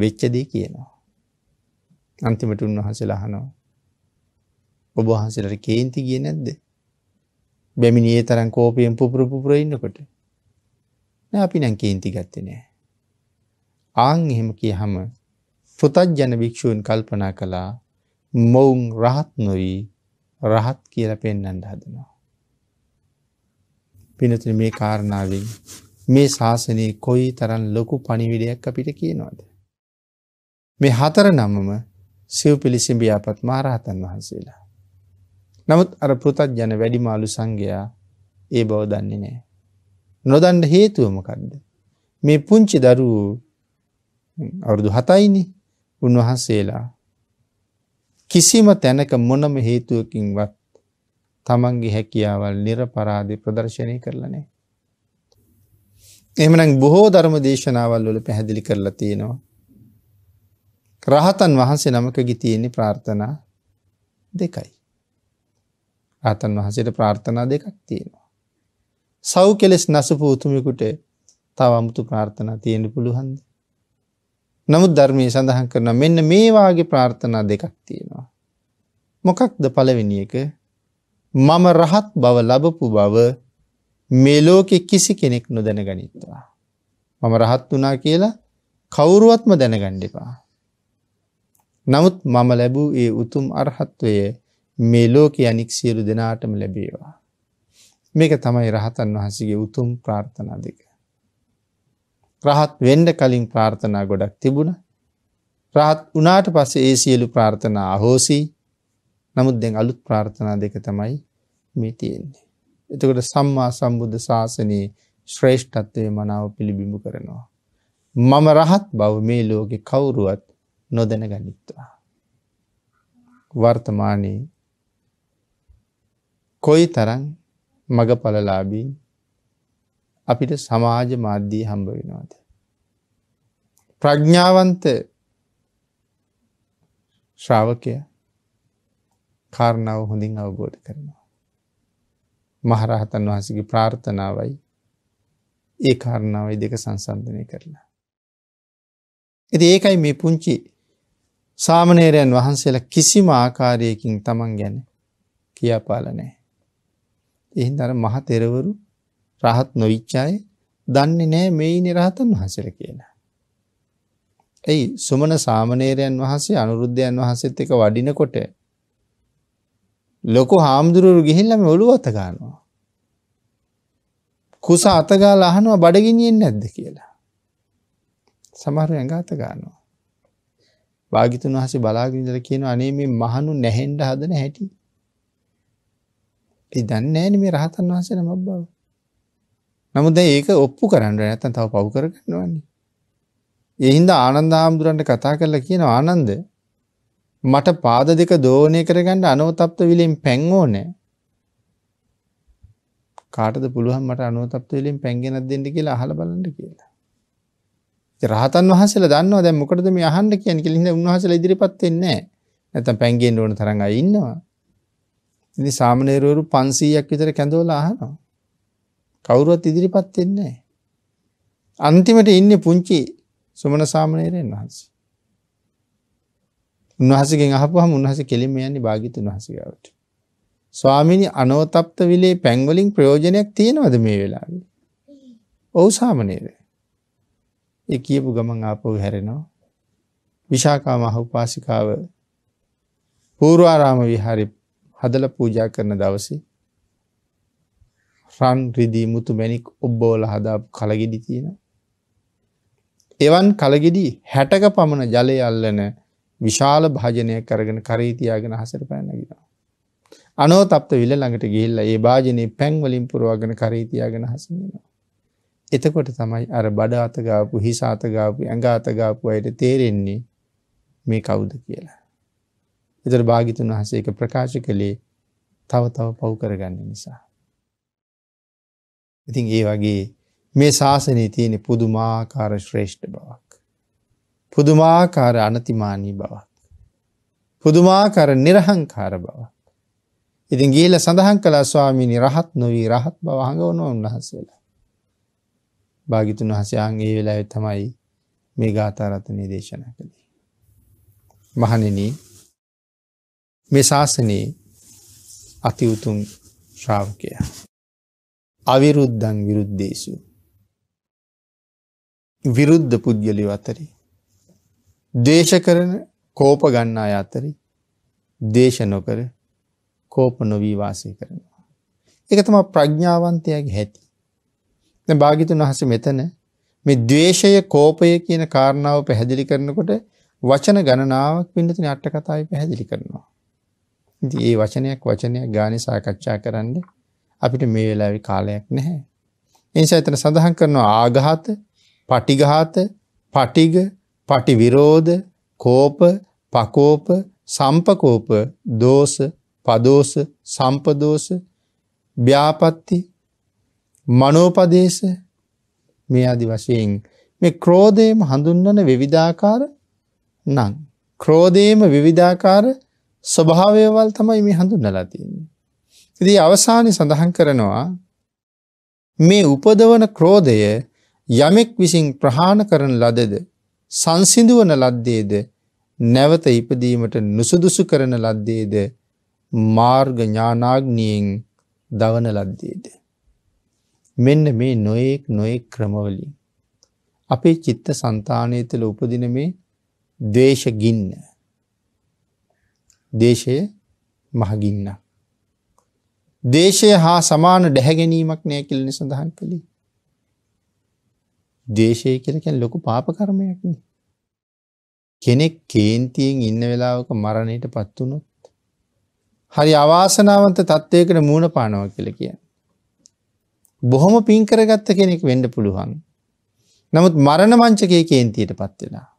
වෙච්ච දේ කියනවා. අන්තිමට උන්වහන්සේලා අහනවා ඔබ වහන්සේලාට කේන්ති ගියේ නැද්ද? බැමිණියේ තරම් කෝපයෙන් පුපුර පුපුර ඉන්නකොට. නෑ අපි නම් කේන්ති ගත්තේ නෑ. ආන් එහෙම කියහම පෘතජන භික්ෂූන් කල්පනා කළා මොවුන් රහත් නොයි රහත් කියලා පෙන්වන්න හදනවා. පිනතුනේ මේ කාරණාවෙන් මේ ශාසනයේ කොයි තරම් ලොකු පණිවිඩයක් අපිට කියනවද? මේ හතර නමම සිව් පිළිසිඹියාපත් මහරහතන් වහන්සේලා. නමුත් අර පෘතජ්ජන වැඩිමාලු සංඝයා ඒ බව දන්නේ නෑ. නොදන්ඩ හේතුවමකක්ද. මේ පුංචි දරූ අවුරුදු හතයිනි උන්වහන්සේලා. කිසිම තැනක මොනම හේතුවකින්වත් තමන්ගේ හැකියාවල් නිර පරාධි ප්‍රදර්ශනය කරලනේ. එමන බොහෝ ධර්ම දේශනාවල් වල පැහැදිලි කරලා තියෙනවා. රහතන් වහන්සේ නමක ගිතියෙන්නේ ප්‍රාර්ථනා දෙකයි. රහතන් වහන්සේට ප්‍රාර්ථනා දෙකක් තියෙනවා. සව් කෙලෙස් නසපු උතුමෙකුට තව අමුතු ප්‍රාර්ථනා තියෙන්න පුළුවන්ද? නමුත් ධර්මයේ සඳහන් කරන මෙන්න මේ වාගේ ප්‍රාර්ථනා දෙකක් තියෙනවා. මොකක්ද පළවෙනි එක? මම රහත් බව ලැබපු බව මේ ලෝකෙ කිසි කෙනෙක් නොදැනගනිත්වා. මම රහත් වුණා කියලා කවුරුවත්ම දැනගන්න එපා. නමුත් මම ලැබූ ඒ උතුම් අරහත්වයේ මේ ලෝකයේ අනික් සියලු දෙනාටම ලැබේවා. මේක තමයි රහතන් වහන්සේගේ උතුම් ප්‍රාර්ථනා දෙක. රහත් වෙන්ඩ කලින් ප්‍රාර්ථනා ගොඩක් තිබුණ රහත් වනාට පස්සේ ඒ සියලු ප්‍රාර්ථනා අහෝසී නමුත් දෙැන් අලුත් ප්‍රාර්ථනා දෙක තමයි මේ තියෙන්නේ. එතකොට සම්මා සම්බුද්ධ ශාසනයේ ශ්‍රේෂ්ඨත්වය මනාව පිළිබිඹු කරනවා. මම රහත් බව මේ ලෝකෙ කවුරුවත් නොදැන ගනිත්වා. වර්තමානයේ කොයි තරන් මඟ පලලාබී අපිට සමාජ මාධ්‍යී හම්බ වෙනවාද. ප්‍රඥ්ඥාවන්ත ශ්‍රාවකය කාරණාව හොඳින් අවබෝධ කරනවා. මහරහතන් වහසගේ ප්‍රාර්ථනාවයි ඒ කාරණාවයි දෙක සංසන්ධනය කරලා. එති ඒකයි මේ පුංචි සාමනේරයන් වහන්සේලා කිසිම ආකාරයකින් තමන් ගැන කියාපාලනෑ. එහෙනම් අර මහ තෙරවරු රහත් නොවිච්ච අය දන්නේ නැහැ මේනි රහතන් වහන්සේලා කියලා. එයි සුමන සාමණේරයන් වහන්සේ අනුරුද්ධයන් වහන්සේත් එක්ක වඩිනකොට ලොකු හාමුදුරුවෝ ගිහිල්ලා මේ ඔළුව අත ගන්නවා. කුස අත ගාලා අහනවා බඩගිනියෙන්නේ නැද්ද කියලා. සමහර ඇඟ අත ගන්නවා. භාග්‍යතුන් වහන්සේ බලාගෙන ඉඳලා කියනවා අනේ මේ මහණු නැහෙන්න හදන හැටි. ඒ දන්නේ නැහැනේ මේ රහතන් වහන්සේලා මබ්බව. නමුත් දැන් ඒක ඔප්පු කරන්න නැත්නම් තව පව් කරගන්නවන්නේ. ඒ හින්දා ආනන්ද හාමුදුරන්ට කතා කරලා කියනවා ආනන්ද මට පාද දෙක දෝණය කරගන්න අනෝතප්ත විලෙන් පැන් ඕනේ. කාටද පුළුවන් මට අනෝතප්ත විලෙන් පැන් ගෙනත් දෙන්න කියලා අහලා බලන්න කියලා. රහතන් වහන්සේලා දන්නවා දැන් මොකටද මේ අහන්න කියන්නේ කියලා හින්දා උන්වහන්සේලා ඉදිරිපත් වෙන්නේ නැහැ. නැත්තම් පැන් ගේන්න ඕන තරම් අය ඉන්නවා. ඉතින් සාමණේරවරු 500ක් විතර කැඳවලා අහනවා. කවුරුවත් ඉදිරිපත් වෙන්නේ නැහැ. අන්තිමට ඉන්නේ පුංචි සුමන සාමණේරයන් වහන්සේ. උන්වහන්සේගෙන් අහපුවාම උන්වහන්සේ කෙලින්ම යන්නේ භාග්‍යතුන් වහන්සේ ගාවට. ස්වාමීනි අනවතප්ත විලේ පැන් වලින් ප්‍රයෝජනයක් තියෙනවද මේ වෙලාවේ? ඔව් සාමණේරය. ඒ කියපු ගමන් ආපහු හැරෙනවා. විශාකා මහ උපාසිකාව පූර්වාරාම විහාරේ හදල පූජා කරන දවසි රන් රිදී මුතු මැනික් ඔබ්බෝල හදාපු කළගෙඩි තියෙන. එවන් කළගෙඩි හැටක පමණ ජලය අල්ලන විශාල භාජනය කරගෙන කරීතියාගෙන හසර පැනගෙන. අනෝ තප්ත විල ළඟට ගිල්ල ඒ භාජනය පැංවලින් පුරුවගෙන කරීතියාගෙන හසනවා. එතකොට තමයි අර බඩාතගාපු හිසාතගාපු ඇඟාතගාපු අයට තේරෙන්නේ මේ කවුද කියලා. එතර භාගිතුන් වහසේක ප්‍රකාශ කළේ තව තව පව් කරගන්න නිසා. ඉතින් ඒ වගේ මේ ශාසනය තියෙන පුදුමාකාර ශ්‍රේෂ්ඨ බවක්. පුදුමාකාර අනතිමානී බවක්. පුදුමාකර නිරහංකාර බවක්. ඉතින් ගීල සඳහන් කලා ස්වාමිනි රහත් නොවී රහත් බව හඟවන උන්වහන්සේලා. භාගිතුන් වහසයාන් ඒ වෙලාවෙ තමයි මේ ගාතාරතනය දේශනා කළේ. මහනෙනී මේ ශාසනයේ අතිවුතුම් ශ්‍රාවකය. අවිරුද්ධන් විරුද්ධේසු. විරුද්ධ පුද්ගලි අතරි. දේශ කරන කෝප ගන්නා අතරි දේශ නොකර කෝප නොවීවාසය කරනවා. එක තම ප්‍රඥාවන්තයගේ හැති. භාගිතුන් වහස මෙතන මේ දවේශය කෝපය කියන කාරණාව පැහැදිලි කරනකොට වචන ගණනාවක් පින්නතින අට්ට කතායි පැහැදිලි කරනවා. ඉතින් මේ වචනයක් වචනයක් ගානේ සාකච්ඡා කරන්න අපිට මේ වෙලාවේ කාලයක් නැහැ. ඒ නිසා එතන සඳහන් කරනවා ආඝාත, පටිඝාත, පටිග, පටි විරෝධ, කෝප, පකෝප, සම්පකෝප, දෝෂ, පදෝෂ, සම්පදෝෂ, ව්‍යාපත්ති, මනෝපදේශ මේ ආදි වශයෙන් මේ ක්‍රෝධයම හඳුන්වන විවිධාකාර නම් ක්‍රෝධයම විවිධාකාර ස්වභාවයවල් තමයි මේ හඳුන්නලා තියන්නේ. ඉති අවසානය සඳහන් කරනවා මේ උපදවන ක්‍රෝධය යමෙක් විසින් ප්‍රහාණ කරන ලදද සංසිදුවන ලද්දේද නැවත ඉපදීමට නුසුදුසු කරන ලද්දේද මාර්ග ඥානාග්නියෙන් දවන ලද්දේද. මෙන්න මේ නොයෙක් නොයෙක් ක්‍රමවලින්. අපේ චිත්ත සන්තානය තුළ උපදින මේ දේශගින්න. දේශය මහගින්න. දේශය හා සමාන ඩැහැගැනීමක් නෑ කියලන සඳහන් කළේ. දේශය කරකැන් ලොකු පාප කරමයක්න. කෙනෙක් කේන්තියෙන් ඉන්න වෙලාවක මරණයට පත්වනොත්. හරි අවාසනාවන්ත තත්ත්වයකට මූුණ පානව කියල කිය. බොහොම පින්කරගත්ත කෙනෙක් වෙන්ඩ පුළුවන්. නමුත් මරණ මංචකය කේන්තියට පත්වෙලා.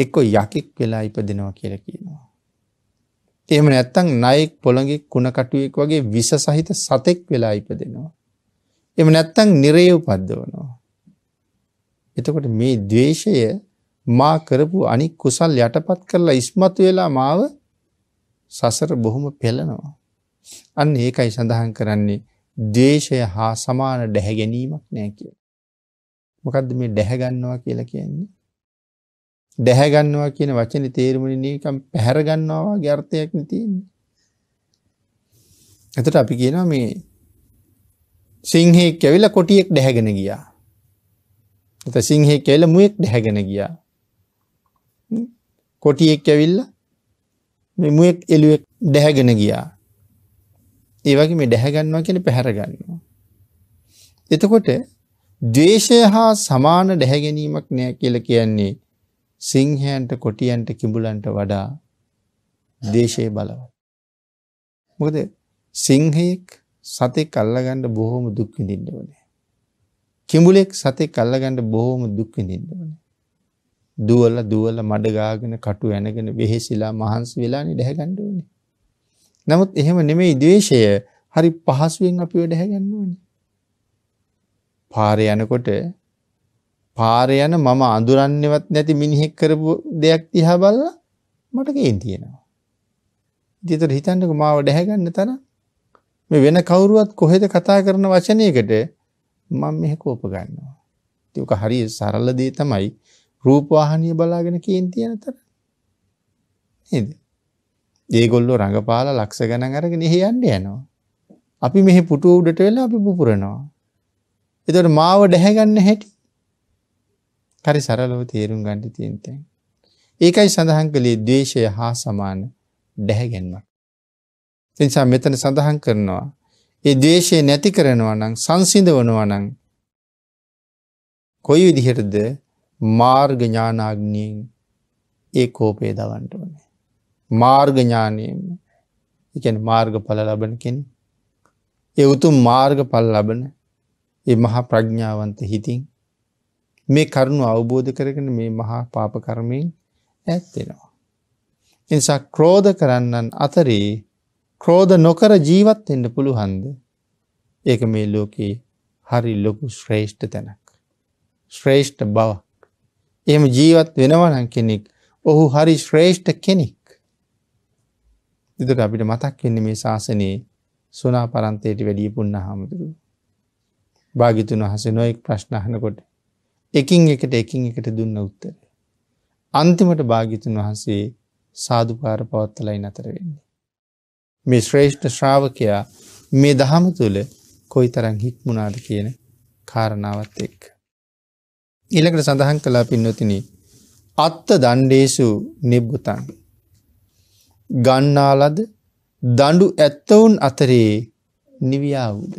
එක්ක යකෙක් වෙලා ඉපදෙනවා කියලා කියනවා. එහෙම නැත්තං නයෙක් පොළඟෙක් කුණකටුවෙක් වගේ විස සහිත සතෙක් වෙලා ඉපදෙනවා. එම නැත්තං නිරේ උපද්දවනවා. එතකොට මේ දවේශය මා කරපු අනි කුසල් යටපත් කරලා ඉස්මතු වෙලා මාව සසර බොහොම පෙළනවා. අන්න ඒකයි සඳහන් කරන්නේ දේශය හා සමාන ඩැහැගැනීමක් නෑ කිය. මොකක්ද මේ ඩැහැගන්නවා කියලා කියන්නේ. දැහැ ගන්නවා කියන වචනේ තේරුමනේ නිකන් පැහැර ගන්නවා වගේ අර්ථයක් නේ තියෙන්නේ. එතකොට අපි කියනවා මේ සිංහෙක් ඇවිල්ලා කොටියෙක් දැහැගෙන ගියා. එතකොට සිංහෙක් ඇවිල්ලා මුවෙක් දැහැගෙන ගියා. කොටියෙක් ඇවිල්ලා මේ මුවෙක් එළුවෙක් දැහැගෙන ගියා. ඒ වගේ මේ දැහැ ගන්නවා කියන්නේ පැහැර ගන්නවා. එතකොට ද්වේෂය හා සමාන දැහැ ගැනීමක් නෑ කියලා කියන්නේ සිංහයන්ට කොටියන්ට කිඹුලන්ට වඩා දේශයේ බලවත්. මොකද සිංහයෙක් සතෙක් අල්ලගන්න බොහොම දුක් විඳින්න ඕනේ. කිඹුලෙක් සතෙක් අල්ලගන්න බොහොම දුක් විඳින්න ඕනේ. දුවලා දුවලා මඩ ගාගෙන කටු ඇනගෙන වෙහෙසිලා මහන්සි වෙලානේ දැහැගන්න ඕනේ. නමුත් එහෙම නෙමෙයි ද්වේෂය හරි පහසුවෙන් අපිව දැහැගන්න ඕනේ. පාරේ යනකොට පාරේ යන මම අඳුරන්නේවත් නැති මිනිහෙක් කරපු දෙයක් දිහා බලලා මට ගේන් තියෙනවා. ඉතින් හිතන්නකෝ මාව දැහැගන්න තන මේ වෙන කවුරුවත් කොහෙද කතා කරන වචනයකට මම මෙහෙ කෝප ගන්නවා. ඉතින් උක හරිය සරල දේ තමයි රූපවාහිනිය බලාගෙන කේන් තියෙන තර. නේද? ඒගොල්ලෝ රඟපාලා ලක්ෂ ගණන් අරගෙන එහෙ යන්න යනවා. අපි මෙහෙ පුටුව උඩට වෙලා අපි පුපුරනවා. එතකොට මාව දැහැගන්න හැටි කරි සරලව තේරුම් ගණඩි තියන්තැන්. ඒකයි සඳහන් කළේ දේශය හා සමාන ඩැහැගැන්මක්. තිනිසා මෙතන සඳහන් කරනවා. ඒ දේශය නැති කරනවා නං සංසිඳ වනවනං කොයි විදිහටද මාර්ගඥානාග්නයෙන් ඒ කෝපය දවන්ට වනේ. මාර්ගඥානයෙන් එකන මාර්ග පල ලබන කෙන එවුතුම් මාර්ග පල් ලබන එ මහා ප්‍රඥාවන්ත හිතින් මේ කරුණු අවබෝධ කරගෙන මේ මහා පාප කර්මයෙන් ඇත්වෙනවා. එනිසා ක්‍රෝධ කරන්නන් අතරේ ක්‍රෝධ නොකර ජීවත්වෙන්ට පුළුහන්ද ඒක මේ ලෝකයේ හරි ලොකු ශ්‍රේෂ්ඨ තැනක්. ශ්‍රේෂ්ඨ බවක්. එම ජීවත් වෙනවනන් කෙනෙක් ඔහු හරි ශ්‍රේෂ්ඨ කෙනෙක්. ඉදුට අපිට මතක් වෙන්න මේ ශාසනයේ සුනා පරන්තයට වැඩිය පුන්න හාමුදුරු. භාගිතුන් වහස නොයෙක් ප්‍රශ්නහනකොට එකින් එකට එකින් එකට දුන්න උත්තර. අන්තිමට භාගිතුන් වහන්සේ සාධකාර පවත්තලයි නතර වෙන්නේ. මේ ශ්‍රේෂ්ඨ ශ්‍රාවකයා මේ දහම තුළ කොයි තරං හික්මුණාද කියන කාරණාවත් එක්. ඉලකට සඳහන් කලා පින්නතින අත්ත දණ්ඩේසු නිබ්බුතන්. ගන්නාලද දඩු ඇත්තවුන් අතරේ නිවියාවුද.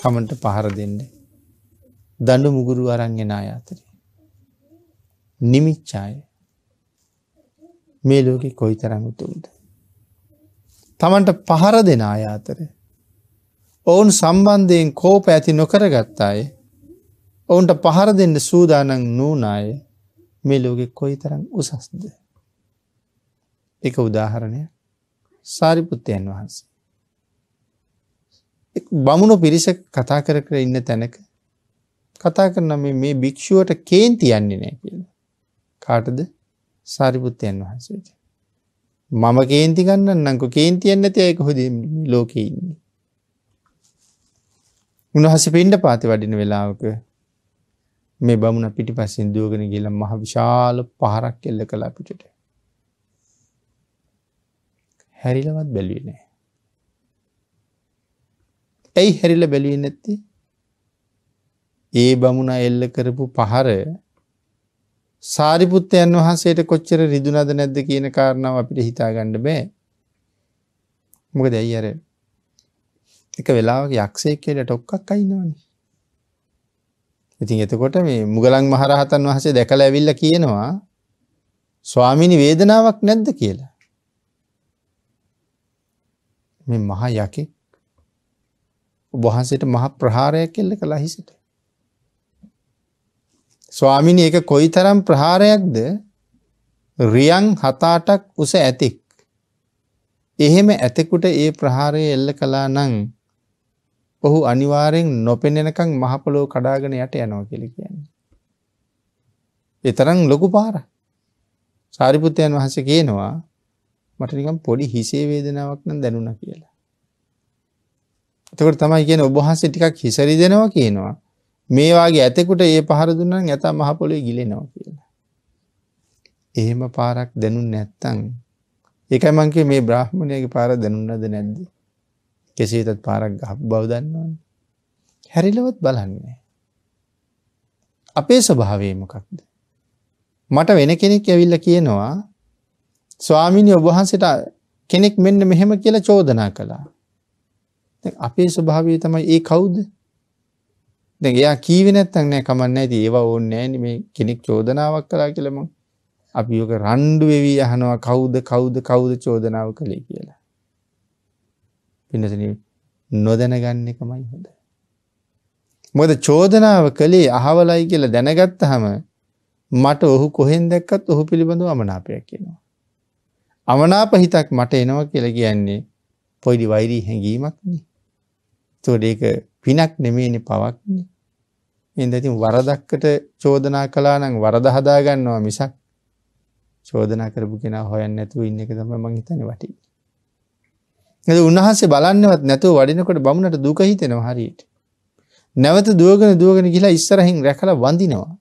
තමන්ට පහර දෙන්නේ. දඩු මුගුරු අරංගෙන අයාතරේ. නිමිච්චාය මේ ලෝකෙ කොයි තරම් උතුම්ද. තමන්ට පහර දෙන අයාතර. ඔවුන් සම්බන්ධයෙන් කෝප ඇති නොකරගත්තාය ඔවුන්ට පහර දෙන්න සූදානං නූනාය මේ ලෝකෙ කොයි තරම් උසස්ද. එක උදාහරණය සාරිපුත්තයන් වහන්සේ. බමුණු පිරිස කතා කර කර ඉන්න තැනක කතා කරන මේ මේ භික්ෂුවට කේන්ති යන්නේ නැහැ කියලා. කාටද? සාරිපුත්තයන් වහන්සේට. මම කේන්ති ගන්නන්නම්කො කේන්තියක් නැති අය කොහොද මේ ලෝකේ ඉන්නේ? උන්වහන්සේ පින්ඩපාතේ වඩින වෙලාවක මේ බමුණ පිටිපස්සෙන් දුවගෙන ගිහලා මහ විශාල පහරක් එල්ල කළා පිටට. හැරිලවත් බැලුවේ නැහැ. ඇයි හැරිලා බැලුවේ නැත්තේ? ඒ බමුණ එල්ල කරපු පහර සාරිපුත්තයන් වහන්සේට කොච්චර රිදුනද නැද්ද කියන කාරණාව අපිට හිතාගන්න බෑ. මොකද ඇයි අර එක වෙලාවක යක්ෂයෙක් කියලා ඩොක්කක් අයින්නවනේ. ඉතින් එතකොට මේ මුගලන් මහරහතන් වහන්සේ දැකලා ඇවිල්ලා කියනවා ස්වාමිනි වේදනාවක් නැද්ද කියලා. මේ මහා යකෙක් ඔබ වහන්සේට මහා ප්‍රහාරයක් එල්ල කළා හිසට. ස්වාමිනී ඒක කොයිතරම් ප්‍රහාරයක්ද? රියන් 7-8ක් උස ඇතෙක්. එහෙම ඇතෙකුට ඒ ප්‍රහාරය එල්ල කළා නම් ඔහු අනිවාර්යෙන් නොපෙනෙනකන් මහ පොළොව කඩාගෙන යට යනවා කියලා කියන්නේ. ඒ තරම් ලොකු පාරක්. සාරිපුත්යන් වහන්සේ කියනවා මට නිකන් පොඩි හිසේ වේදනාවක් නම් දැනුණා කියලා. එතකොට තමයි කියන්නේ ඔබ වහන්සේ ටිකක් හිසරි දෙනවා කියනවා. මේ වගේ ඇතෙකුට ඒ පහර දුන්නම් ඇතා මහ පොළොවේ ගිලෙනවා කියලා. එහෙම පාරක් දැනුන් නැත්තම් ඒකයි මං කියේ මේ බ්‍රාහමණයාගේ පාර දැනුණාද නැද්ද? කෙසේතත් පාරක් ගහපු බව දන්නවනේ. හැරිලවත් බලන්නේ අපේ ස්වභාවය මොකක්ද? මට වෙන කෙනෙක් ඇවිල්ලා කියනවා ස්වාමීනි ඔබ වහන්සේට කෙනෙක් මෙන්න මෙහෙම කියලා චෝදනා කළා. දැන් අපේ ස්වභාවය තමයි ඒ කවුද? දැන් එයා කීවේ නැත්නම් නෑ කමන්නේ ඉතින් ඒව ඕන්නේ නෑනේ මේ කෙනෙක් චෝදනාවක් කළා කියලා මං අපි ඔක රණ්ඩු වෙවි අහනවා කවුද කවුද කවුද චෝදනාව කළේ කියලා පින්නසනේ නොදැනගන්න එකමයි හොඳ මොකද චෝදනාව කළේ අහවලයි කියලා දැනගත්තහම මට ඔහු කොහෙන් දැක්කත් ඔහු පිළිබඳව අමනාපයක් එනවා අමනාප හිතක් මට එනවා කියලා කියන්නේ පොඩි වෛරී හැඟීමක් නේ ඒතකොට ඒක පිනක් නෙමෙයිනේ පවක්නේ. එහෙනම් ඉතින් වරදක්කට චෝදනා කළා නම් වරද හදා ගන්නවා මිසක් චෝදනා කරපු කෙනා හොයන්නේ නැතුව ඉන්න එක තමයි මම හිතන්නේ වටින්නේ. නේද උන්වහන්සේ බලන්නවත් නැතුව වඩිනකොට බමුණට දුක හිතෙනවා හරියට. නැවත දුවගෙන දුවගෙන ගිහලා ඉස්සරහින් රැකලා වඳිනවා.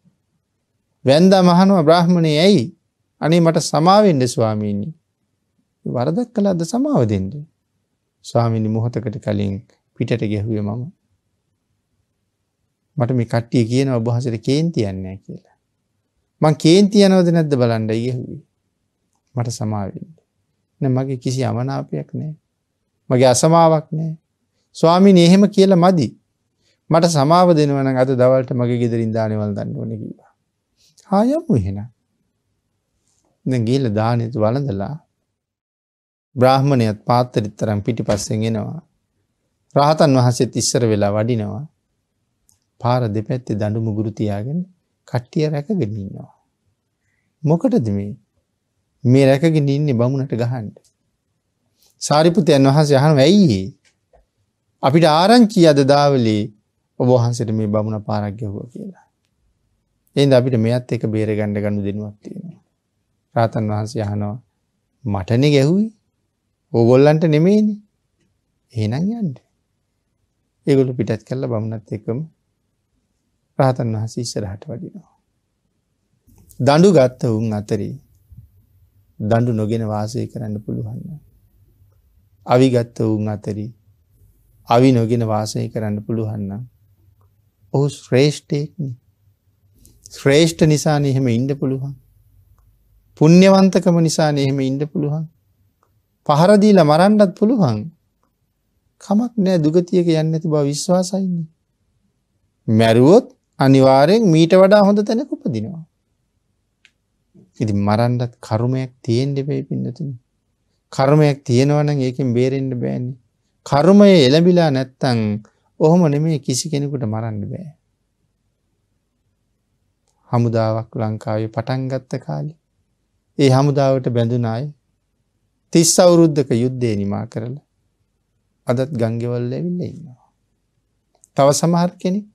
වැන්දා මහනවා බ්‍රාහමණේ ඇයි? අනේ මට සමා වෙන්න ස්වාමීනි. වරදක් කළාද සමාව දෙන්න. ස්වාමීනි මොහොතකට කලින් පිටට ගැහුවේ මම. මට මේ කට්ටිය කියන ඔබහසට කේන්තියන්නේ කියලා. මං කේන්තියනෝද නැද්ද බලන්ඩ යෙහුවේ. මට සමාවෙන්න. නැ මගේ කිසි අමනාපයක් නෑ. මගේ අසමාවක් නෑ. ස්වාමි නේහෙම කියලා මදි. මට සමාව දෙනවන අද දවල්ට මගේ ගෙදරින් දානවල් දන්න ඕන කිවා. හායමු එහෙන. ගේල දානතු වලඳලා බ්‍රාහ්මණයත් පාත්තරිත්තරම් පිටි පස්සෙන් එෙනවා. රහතන් වහසෙත් ඉස්සර වෙලා වඩිනවා. පාර දෙපැත්තේ දඬු මුගුරු තියාගෙන කට්ටිය රැකගෙන ඉන්නවා. මොකටද මේ? මේ රැකගෙන ඉන්නේ බමුණට ගහන්න. සාරිපුතයන් වහන්සේ අහනවා ඇයි අපිට ආරංචි අද දාවලේ ඔබ වහන්සේට මේ බමුණ පාරක් ගැහුවා කියලා. එහෙනම් අපිට මෙයත් එක බේරගන්න ගනුදෙනුවක් තියෙනවා. රාතන් වහන්සේ අහනවා මටනේ ගැහුවේ. ඕගොල්ලන්ට නෙමෙයිනේ. එහෙනම් යන්න. ඒගොල්ලෝ පිටත් කළා බමුණත් එක්කම රහතන් වහස ඉස්සරහට වඩිනවා. දඩු ගත්ත උන් අතරේ දඩු නොගෙන වාසය කරන්න පුළුවන්න. අවිගත්ත උන් අතරී අවි නොගෙන වාසය කරන්න පුළුවන්න. ඔහු ශ්‍රේෂ්ඨයෙක්න ශ්‍රේෂ්ඨ නිසා එහෙම ඉන්ඩ පුළුවන්. පුුණ්්‍යවන්තකම නිසා එහෙම ඉන්ඩ පුළුවන්. පහරදීල මරණ්ඩත් පුළුවන් කමක් නෑ දුගතියක යන්න ඇති බව විශ්වාසයින්නේ. මැරුවොත් අනිවාර්යෙන් මීට වඩා හොඳ තැනක උපදිනවා. ඉතින් මරන්නත් කර්මයක් තියෙන්න එපේ පින්නතුනි. කර්මයක් තියෙනවා නම් ඒකෙන් බේරෙන්න බෑනේ. කර්මය එළඹිලා නැත්තම් ඔහොම නෙමෙයි කිසි කෙනෙකුට මරන්න බෑ. හමුදාවක් ලංකාවේ පටන් ගත්ත කාලේ ඒ හමුදාවට බැඳුන අය 30 අවුරුද්දක යුද්ධේ නිමා කරලා අදත් ගංගෙවල් ඇවිල්ලා ඉන්නවා. තව සමහර කෙනෙක්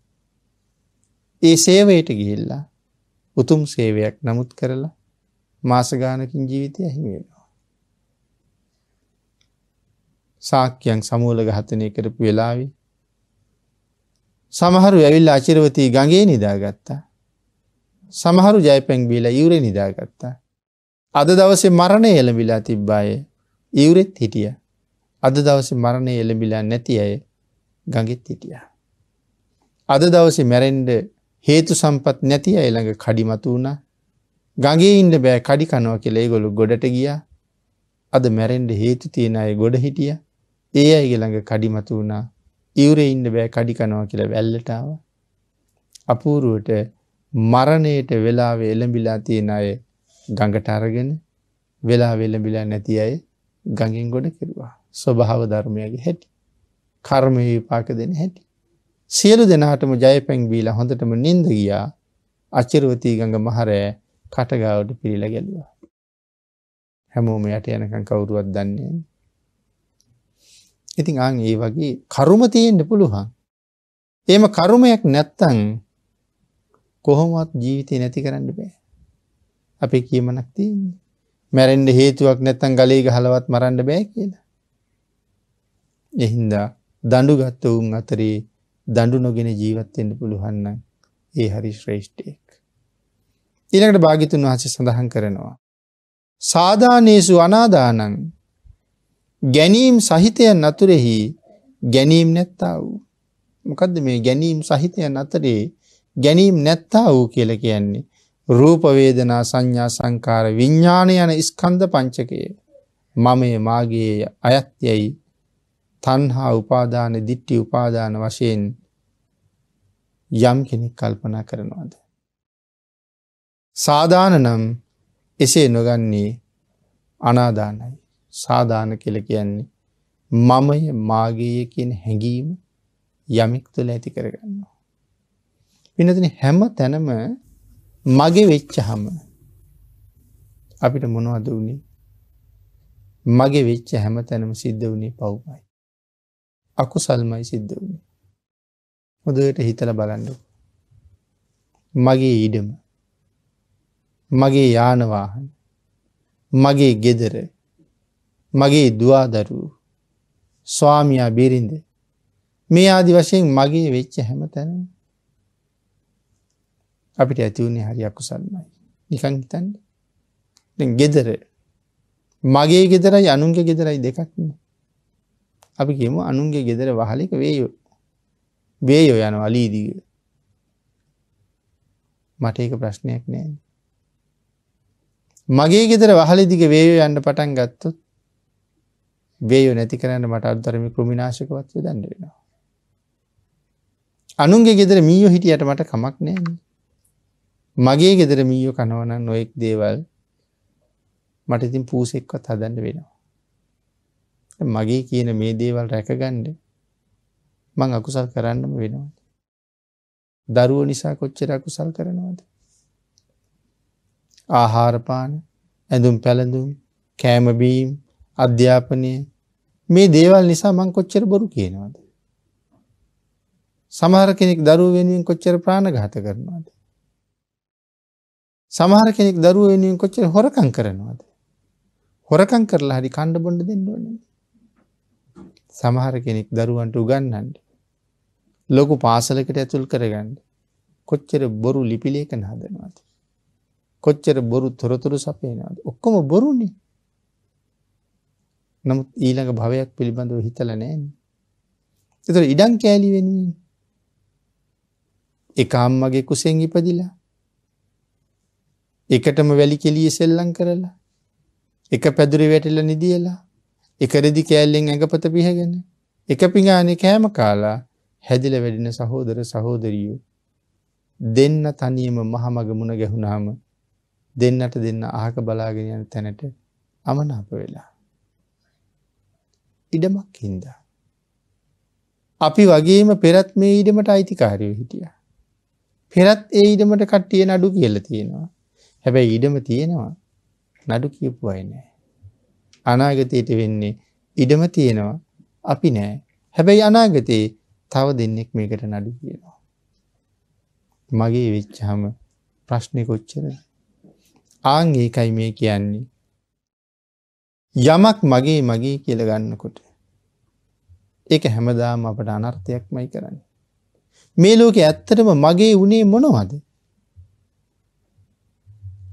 ඒ සේවයට ගිහිල්ලා උතුම් සේවයක් නමුත් කරලා මාසගානකින් ජීවිතය හිමියෙනවා. සාක්‍යයන් සමූල ගහතනය කරපු වෙලාවී සමහරු ඇවිල් අචිරවතී ගගේ නිදාගත්තා. සමහරු ජයපැංබීල යුරේ නිදාගත්තා. අද දවස මරණය එළඹිලා තිබ්බාය ඉවුරෙත් හිටිය. අද දවස මරණය එළඹිලා නැති අය ගඟෙත් හිටිය. අද දවස මැරෙන්ඩ හේතු සම්පත් නැති ඇළඟ කඩිමතු වුණ ගගේ ඉන්න බෑ කඩිකනවා කෙලේ ගොලු ගොඩට ගිය අද මැරෙන්ඩ හේතු තියෙන අය ගොඩ හිටිය ඒ අයගේ ළඟ කඩිමතු වුණා ඉවරේ ඉන්න බෑ කඩිකනවා කියලා වැල්ලටාව අපූරුවට මරණයට වෙලාව එළඹිලා තියෙන අය ගඟට අරගෙන වෙලා වෙළඹිලා නැති අය ගඟින් ගොඩ කිරවා ස්වභාව ධර්මයගේ හැටි කර්මය විපාක දෙන හැටි සියලු දෙනාටම ජයපැංවීලා හොඳටම නින්ද ගියා අචිරවතීගඟ මහරෑ කටගාවට පිළිල ගැලවා. හැමෝම යට යනකං කවුරුවත් දන්නේ. ඉතින් අං ඒ වගේ කරුම තියෙන්ට පුළුවන්. ඒම කරුමයක් නැත්තං කොහොමත් ජීවිතය නැති කරන්න බෑ. අපේ කියමනක් තියන්නේ. මැරෙන්ඩ හේතුවක් නැත්තන් ගලේ හලවත් මරන්න බෑ කියලා. එහින්දා දඩු ගත්ත වුන් අතරේ දඬු නොගෙන ජීවත් වෙන්න පුළුවන් නම් ඒ හරි ශ්‍රේෂ්ඨයෙක්. ඊළඟට භාග්‍යතුන් වහන්සේ සඳහන් කරනවා. සාදානේසු අනාදානං ගැනීම් සහිතයන් අතුරෙහි ගැනීම් නැත්තා වූ. මොකද්ද මේ ගැනීම් සහිතයන් අතරේ ගැනීම් නැත්තා වූ කියලා කියන්නේ? රූප වේදනා සංඥා සංකාර විඥාන යන ස්කන්ධ පංචකය මමයේ මාගේ අයත්‍යයි තණ්හා උපාදාන දිට්ටි උපාදාන වශයෙන් යම් කෙනෙක් කල්පනා කරනවාද. සාධාන නම් එසේ නොගන්නේ අනාදානයි සාධාන කෙල කියන්නේ මමය මාගේය කියන හැඟීම යමික් තුළ ඇති කරගන්නවා. පිනතින හැම තැනම මගේ වෙච්ච හම අපිට මොනවද වුණේ මගේ වෙච්ච හැම තැනම සිද්ධ වුණේ පව්මයි. අකු සල්මයි සිද්ධ වුණේ. හොදට හිතල බලඩු. මගේ ඉඩම මගේ යානවාහන මගේ ගෙදර මගේ දවාදරූ ස්වාමයා බිරිඳ මේ ආදි වශයෙන් මගේ වෙච්ච හැම තැන අපිට ඇතිවුණේ හරි අකුසල්මයි නිකන් හිතන්ට ගෙදර මගේ ගෙදරයි අනුන්ගේ ගෙදරයි දෙකක්න අපි කියමු අනුන්ගේ ගෙදර වහලික වේයෝ බේයෝ යන අලීදීව. මට ඒක ප්‍රශ්නයක් නෑ. මගේ ගෙදර වහලදික වේයෝ යන්න පටන් ගත්තොත් වේයෝ නැති කරන්න මට අත්දරමි ක්‍රමිනාශකවත්ය දන්න වෙනවා. අනුන්ගේ ගෙදර මීයෝ හිටියට මට කමක් නෑ. මගේ ගෙදර මීයෝ කනවන නොයෙක් දේවල් මට ඉතින් පූසෙක්වත් හදන්න වෙනවා. මගේ කියන මේ දේවල් රැකගණ්ඩ මං අකුසල් කරන්නම වෙනවාද. දරුව නිසා කොච්චර අකුසල් කරනවාද. ආහාරපාන ඇඳුම් පැළඳුම් කෑමබීම් අධ්‍යාපනය මේ දේවල් නිසා මං කොච්චර බොරු කියනවාද. සමහර කෙනෙක් දරුව වෙනුවෙන් කොච්චර ප්‍රාණ ගාත කරනවාද. සමහර කෙනෙක් දරුව වෙනුවෙන් කොච්චර හොරකං කරනවාද. හොරකං කරලා හරි කණ්ඩ බොඩ දෙන්න ඕනේ. සමහර කෙනෙක් දරුවන්ට උගන්නන්ට. ලොකු පාසලකට ඇතුල් කරගන්න. කොච්චර බොරු ලිපිලේකන හදනවාද. කොච්චර බොරු තොරතුරු සපේනවාද. ඔක්කොම බොරුණි. නමුත් ඊළඟ භවයක් පිළිබඳව හිතල නෑන්. එතර ඉඩං කෑලි වෙනුවෙන්. එකම්මගේ කුසෙන් ඉපදිලා. එකටම වැලි කෙලිය සෙල්ලං කරලා. එක පැදුරි වැටිල නිදියලා එකරදි කෑල්ලෙන් ඇඟපත පිහගෙන එක පිඟානේ කෑම කාලා හැදිල වැඩින සහෝදර සහෝදරියෝ දෙන්න තනියම මහමග මුණ ගැහුණාම දෙන්නට දෙන්න අහක බලාගෙන යන තැනට අමනාප වෙලා. ඉඩමක් හින්දා. අපි වගේම පෙරත් මේ ඉඩමට අයිතිකාරයෝ හිටිය. පෙරත් ඒ ඉඩමට කට්ටිය නඩු කියල තියෙනවා. හැබැයි ඉඩම තියෙනවා නඩු කියපු අයිනෑ. අනාගතයට වෙන්නේ ඉඩම තියෙනවා අපි නෑ. හැබැයි අනාගතයේ තව දෙන්නෙක් මේකට නඩු කියනවා. මගේ වෙච්චහම ප්‍රශ්නය කොච්චර. ආං ඒකයි මේ කියන්නේ. යමක් මගේ මගේ කියලගන්නකොට. ඒක හැමදාම අපට අනර්ථයක් මයි කරන්න. මේ ලෝක ඇත්තටම මගේ වනේ මොනවද.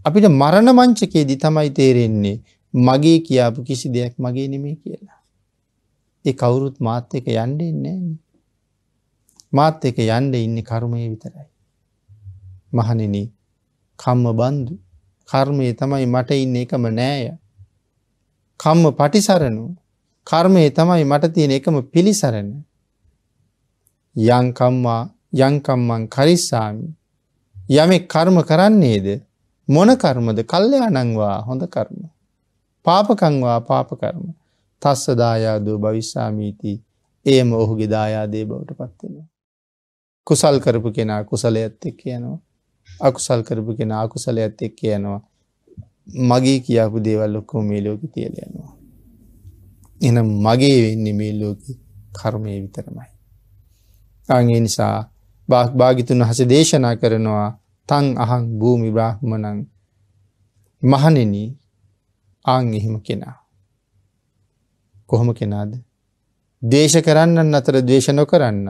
අපිට මරණ මංචකයේදී තමයි තේරෙන්නේ මගේ කියාපු කිසි දෙයක් මගේ නෙමේ කියලා. ඒ කවුරුත් මාත් එක යන්ඩ එන්නේ මාත් එක යන්ඩ ඉන්න කර්මය විතරයි. මහනෙන කම්ම බන්දු කර්මය තමයි මට ඉන්න එකම නෑය. කම්ම පටිසරණු කර්මය තමයි මට තියෙන එකම පිළිසරණ. යංකම්මා යංකම්මන් කරිස්සාමි යමෙක් කර්ම කරන්නේද මොන කර්මද කල්්‍යයානංවා හොඳ කර්ම. පාපකංවා පාප කරම තස්ස දායාදෝ භවිස්සාමීතිී ඒම ඔහුගේ දායාදේ බවට පත්වෙනවා. කුසල් කරපු කෙනා කුසල ඇත් එක් කියනවා. අකුසල් කරපු කෙනා අකුසල ඇත් එක් කියනවා. මගේ කියපු දේවල් ඔක්කෝ මේ ලෝක තියලයනවා. එනම් මගේ වෙන්නේ මේ ලෝක කර්මය විතරමයි. අගේ නිසා බාක් භාගිතුන් හස දේශනා කරනවා තන් අහන් භූමි බ්‍රහ්මණන් මහනෙනී ආං එහෙම කෙනා. කොහොම කෙනාද. දේශ කරන්නන් අතර දේශනො කරන්න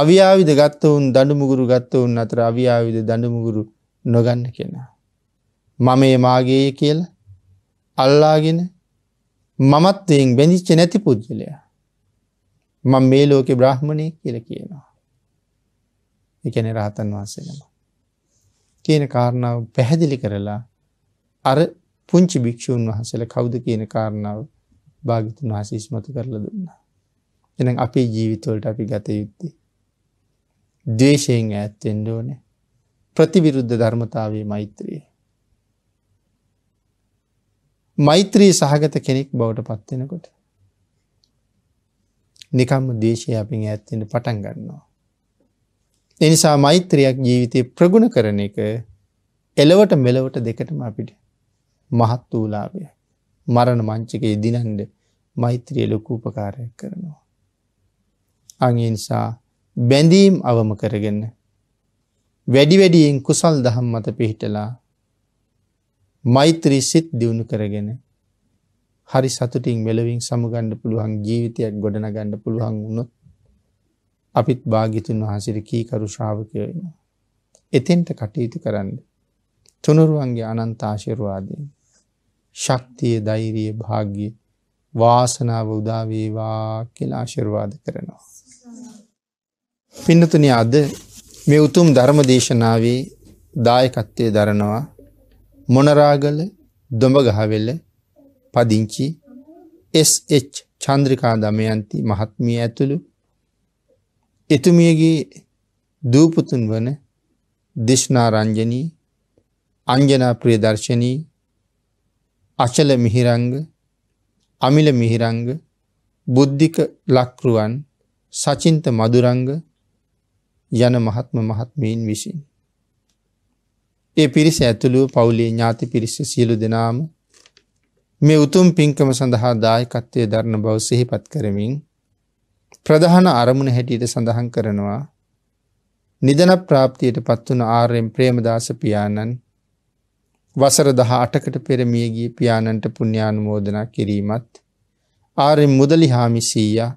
අවියාවිද ගත්තවුන් දඩුමුගුරු ගත්තවුන් අතර අවියාවිද දඩුමුගුරු නොගන්න කෙනා. මම ඒ මාගේය කියල අල්ලාගෙන මමත්වයෙන් බැඳිච්ච නැති පුද්ගලයා. මං මේ ලෝකෙ බ්‍රහ්මණය කියල කියනවා. එකන රහතන් වහන්සෙනම. කියන කාරණාව පැහැදිලි කරලා අර පුංචි භික්‍ෂූන් වහසල කවුද කියන කාරණාව භාගිතුන් වහස ඉස්මතු කරල දුන්න. එන අපේ ජීවිතවලට අපි ගත යුත්තේ. දේශයෙන් ඇත්තෙන්ඩ ඕන ප්‍රතිවිරුද්ධ ධර්මතාවේ මෛත්‍රයේ. මෛත්‍රී සහගත කෙනෙක් බවට පත්වෙනකොට. නිකම්ම දේශය අපි ඇත්තෙන්ට පටන් ගන්නවා. එනිසා මෛත්‍රයක් ජීවිතය ප්‍රගුණ කරන එක එලවට මෙලවට දෙකටම අපිට මහත් වූලාභය. මරණ මංචකයේ දිනන්ඩ මෛත්‍රිය ලොකූපකාරයක් කරනවා. අගේ නිසා බැඳීම් අවම කරගන්න. වැඩි වැඩියෙන් කුසල් දහම් මත පිහිටලා මෛත්‍රී සිත් දියුණු කරගෙන හරි සතුටින් මෙලවින් සමුගණ්ඩ පුළුවන් ජීවිතයක් ගොඩන ගණ්ඩ පුළුවන් වුණොත් අපිත් භාගිතුන් වහසිර කීකරු ශ්‍රාවකයවෙන. එතෙන්ට කටයුතු කරන්න. තුනුරුවන්ගේ අනන්තාශිරවාදීම. ශක්තිය ධෛරිය භාග්‍ය වාසනාව උදා වේවා කියලා ආශිර්වාද කරනවා. පින්නතුනි අද මේ උතුම් ධර්ම දේශනාවේ දායකත්වයේ දරනවා මොනරාගල දොඹගහවෙල පදිංචි SH චන්ද්‍රිකා දමයන්ති මහත්මිය ඇතුළු එතුමියගේ දූපුතුන් වන දේශනා රංජනී අංජනා ප්‍රියදර්ශනී අචල මිහිරංග අමිල මිහිරංග බුද්ධික ලක්රුවන් සචින්ත මදුරංග යන මහත්ම මහත්මීන් විසින්. ඒ පිරිස ඇතුළුව පවුලේ ඥාති පිරිස සියලු දෙනාම මේ උතුම් පින්කම සඳහා දායකත්වය දරණ බව සිහිපත් කරමින් ප්‍රධාන අරමුණ හැටියට සඳහන් කරනවා නිදන ප්‍රාප්තියට පත්වන ආරයෙන් ප්‍රේමදාස පියාණන් වසර 18කට පෙර මියගිය පියාණන්ට පුණ්‍යානුමෝදනා කිරීමත් ආරෙන් මුදලි හාමිසීයා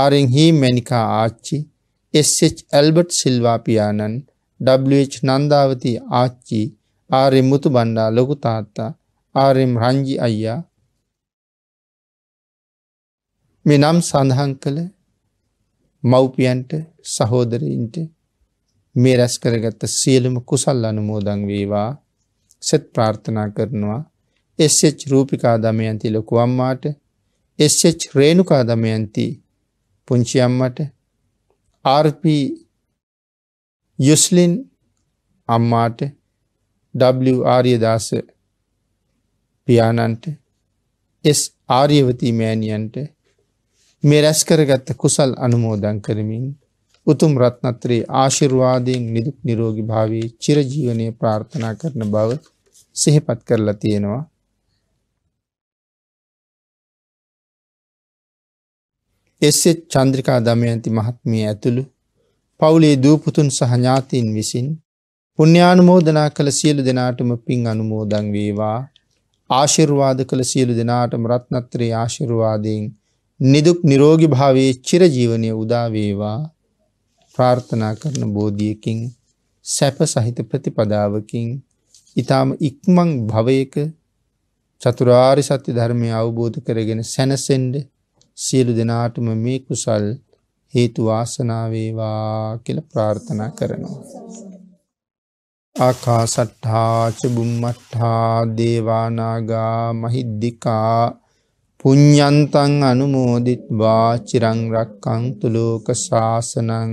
ආරෙන් හීමැනිකා ආච්චි SH ඇල්බට් සිල්වා පියාණන් WH නන්දාවති ආච්චි ආරෙන් මුතු බණ්ඩා ලොකු තාත්තා ආරෙම් රංජි අයියා මේ නම් සඳහන් කළ මව්පියන්ට සහෝදරයින්ට මේ රැස් කරගත්ත සියලුම කුසල් අනුමෝදන් වේවා සෙත් ප්‍රාර්ථනා කරනවා එස්ච් රූපිකා දමයන්ති ලොකුවම්මාට එස්ච් රේණුකා දමයන්ති පුංචියම්මට ආර්ප යුස්ලින් අම්මාට ඩ ආර්යදාස පියාණන්ට එස් ආර්යවතී මෑණියන්ට මේ රැස් කරගත්ත කුසල් අනුමෝදන් කරමින් උතුම් රත්නත්‍රයේ ආශිර්වාදයෙන් නිදුක් නිරෝගී භාවී චිරජීවනයේ ප්‍රාර්ථනා කරන බව සිහිපත් කරලා තියෙනවා. එස්සෙත් චන්ද්‍රිකා දමයන්ති මහත්මිය ඇතුළු පවුලේ දූපුතුන් සහඥාතීන් විසින් පුුණ්‍යානුමෝදනා කළ සියලු දෙනාටම පින් අනුමෝදං වේවා ආශිර්වාද කළ සියලු දෙනාටම රත්නත්‍රේ ආශිරුවාදයෙන් නිදුක් නිරෝගි භාවේ චිරජීවනය උදාවේවා ප්‍රාර්ථනා කරන බෝධියකින් සැප සහිත ප්‍රතිපදාවකින් ඉතාම ඉක්මං භවයක චතුරාරි සත්‍ය ධර්මය අවබෝධ කරගෙන සැනසෙන්ඩ සියලු දෙනාටම මේ කුසල් හේතු වාසනාවේවා කියල ප්‍රාර්ථනා කරනවා. ආකාසට්හාච බුම්මට්හා දේවානාගා මහිද්දිකා පුඤ්ඥන්තන් අනුමෝදිත්වා චිරංරක්කං තුළෝක ශාසනං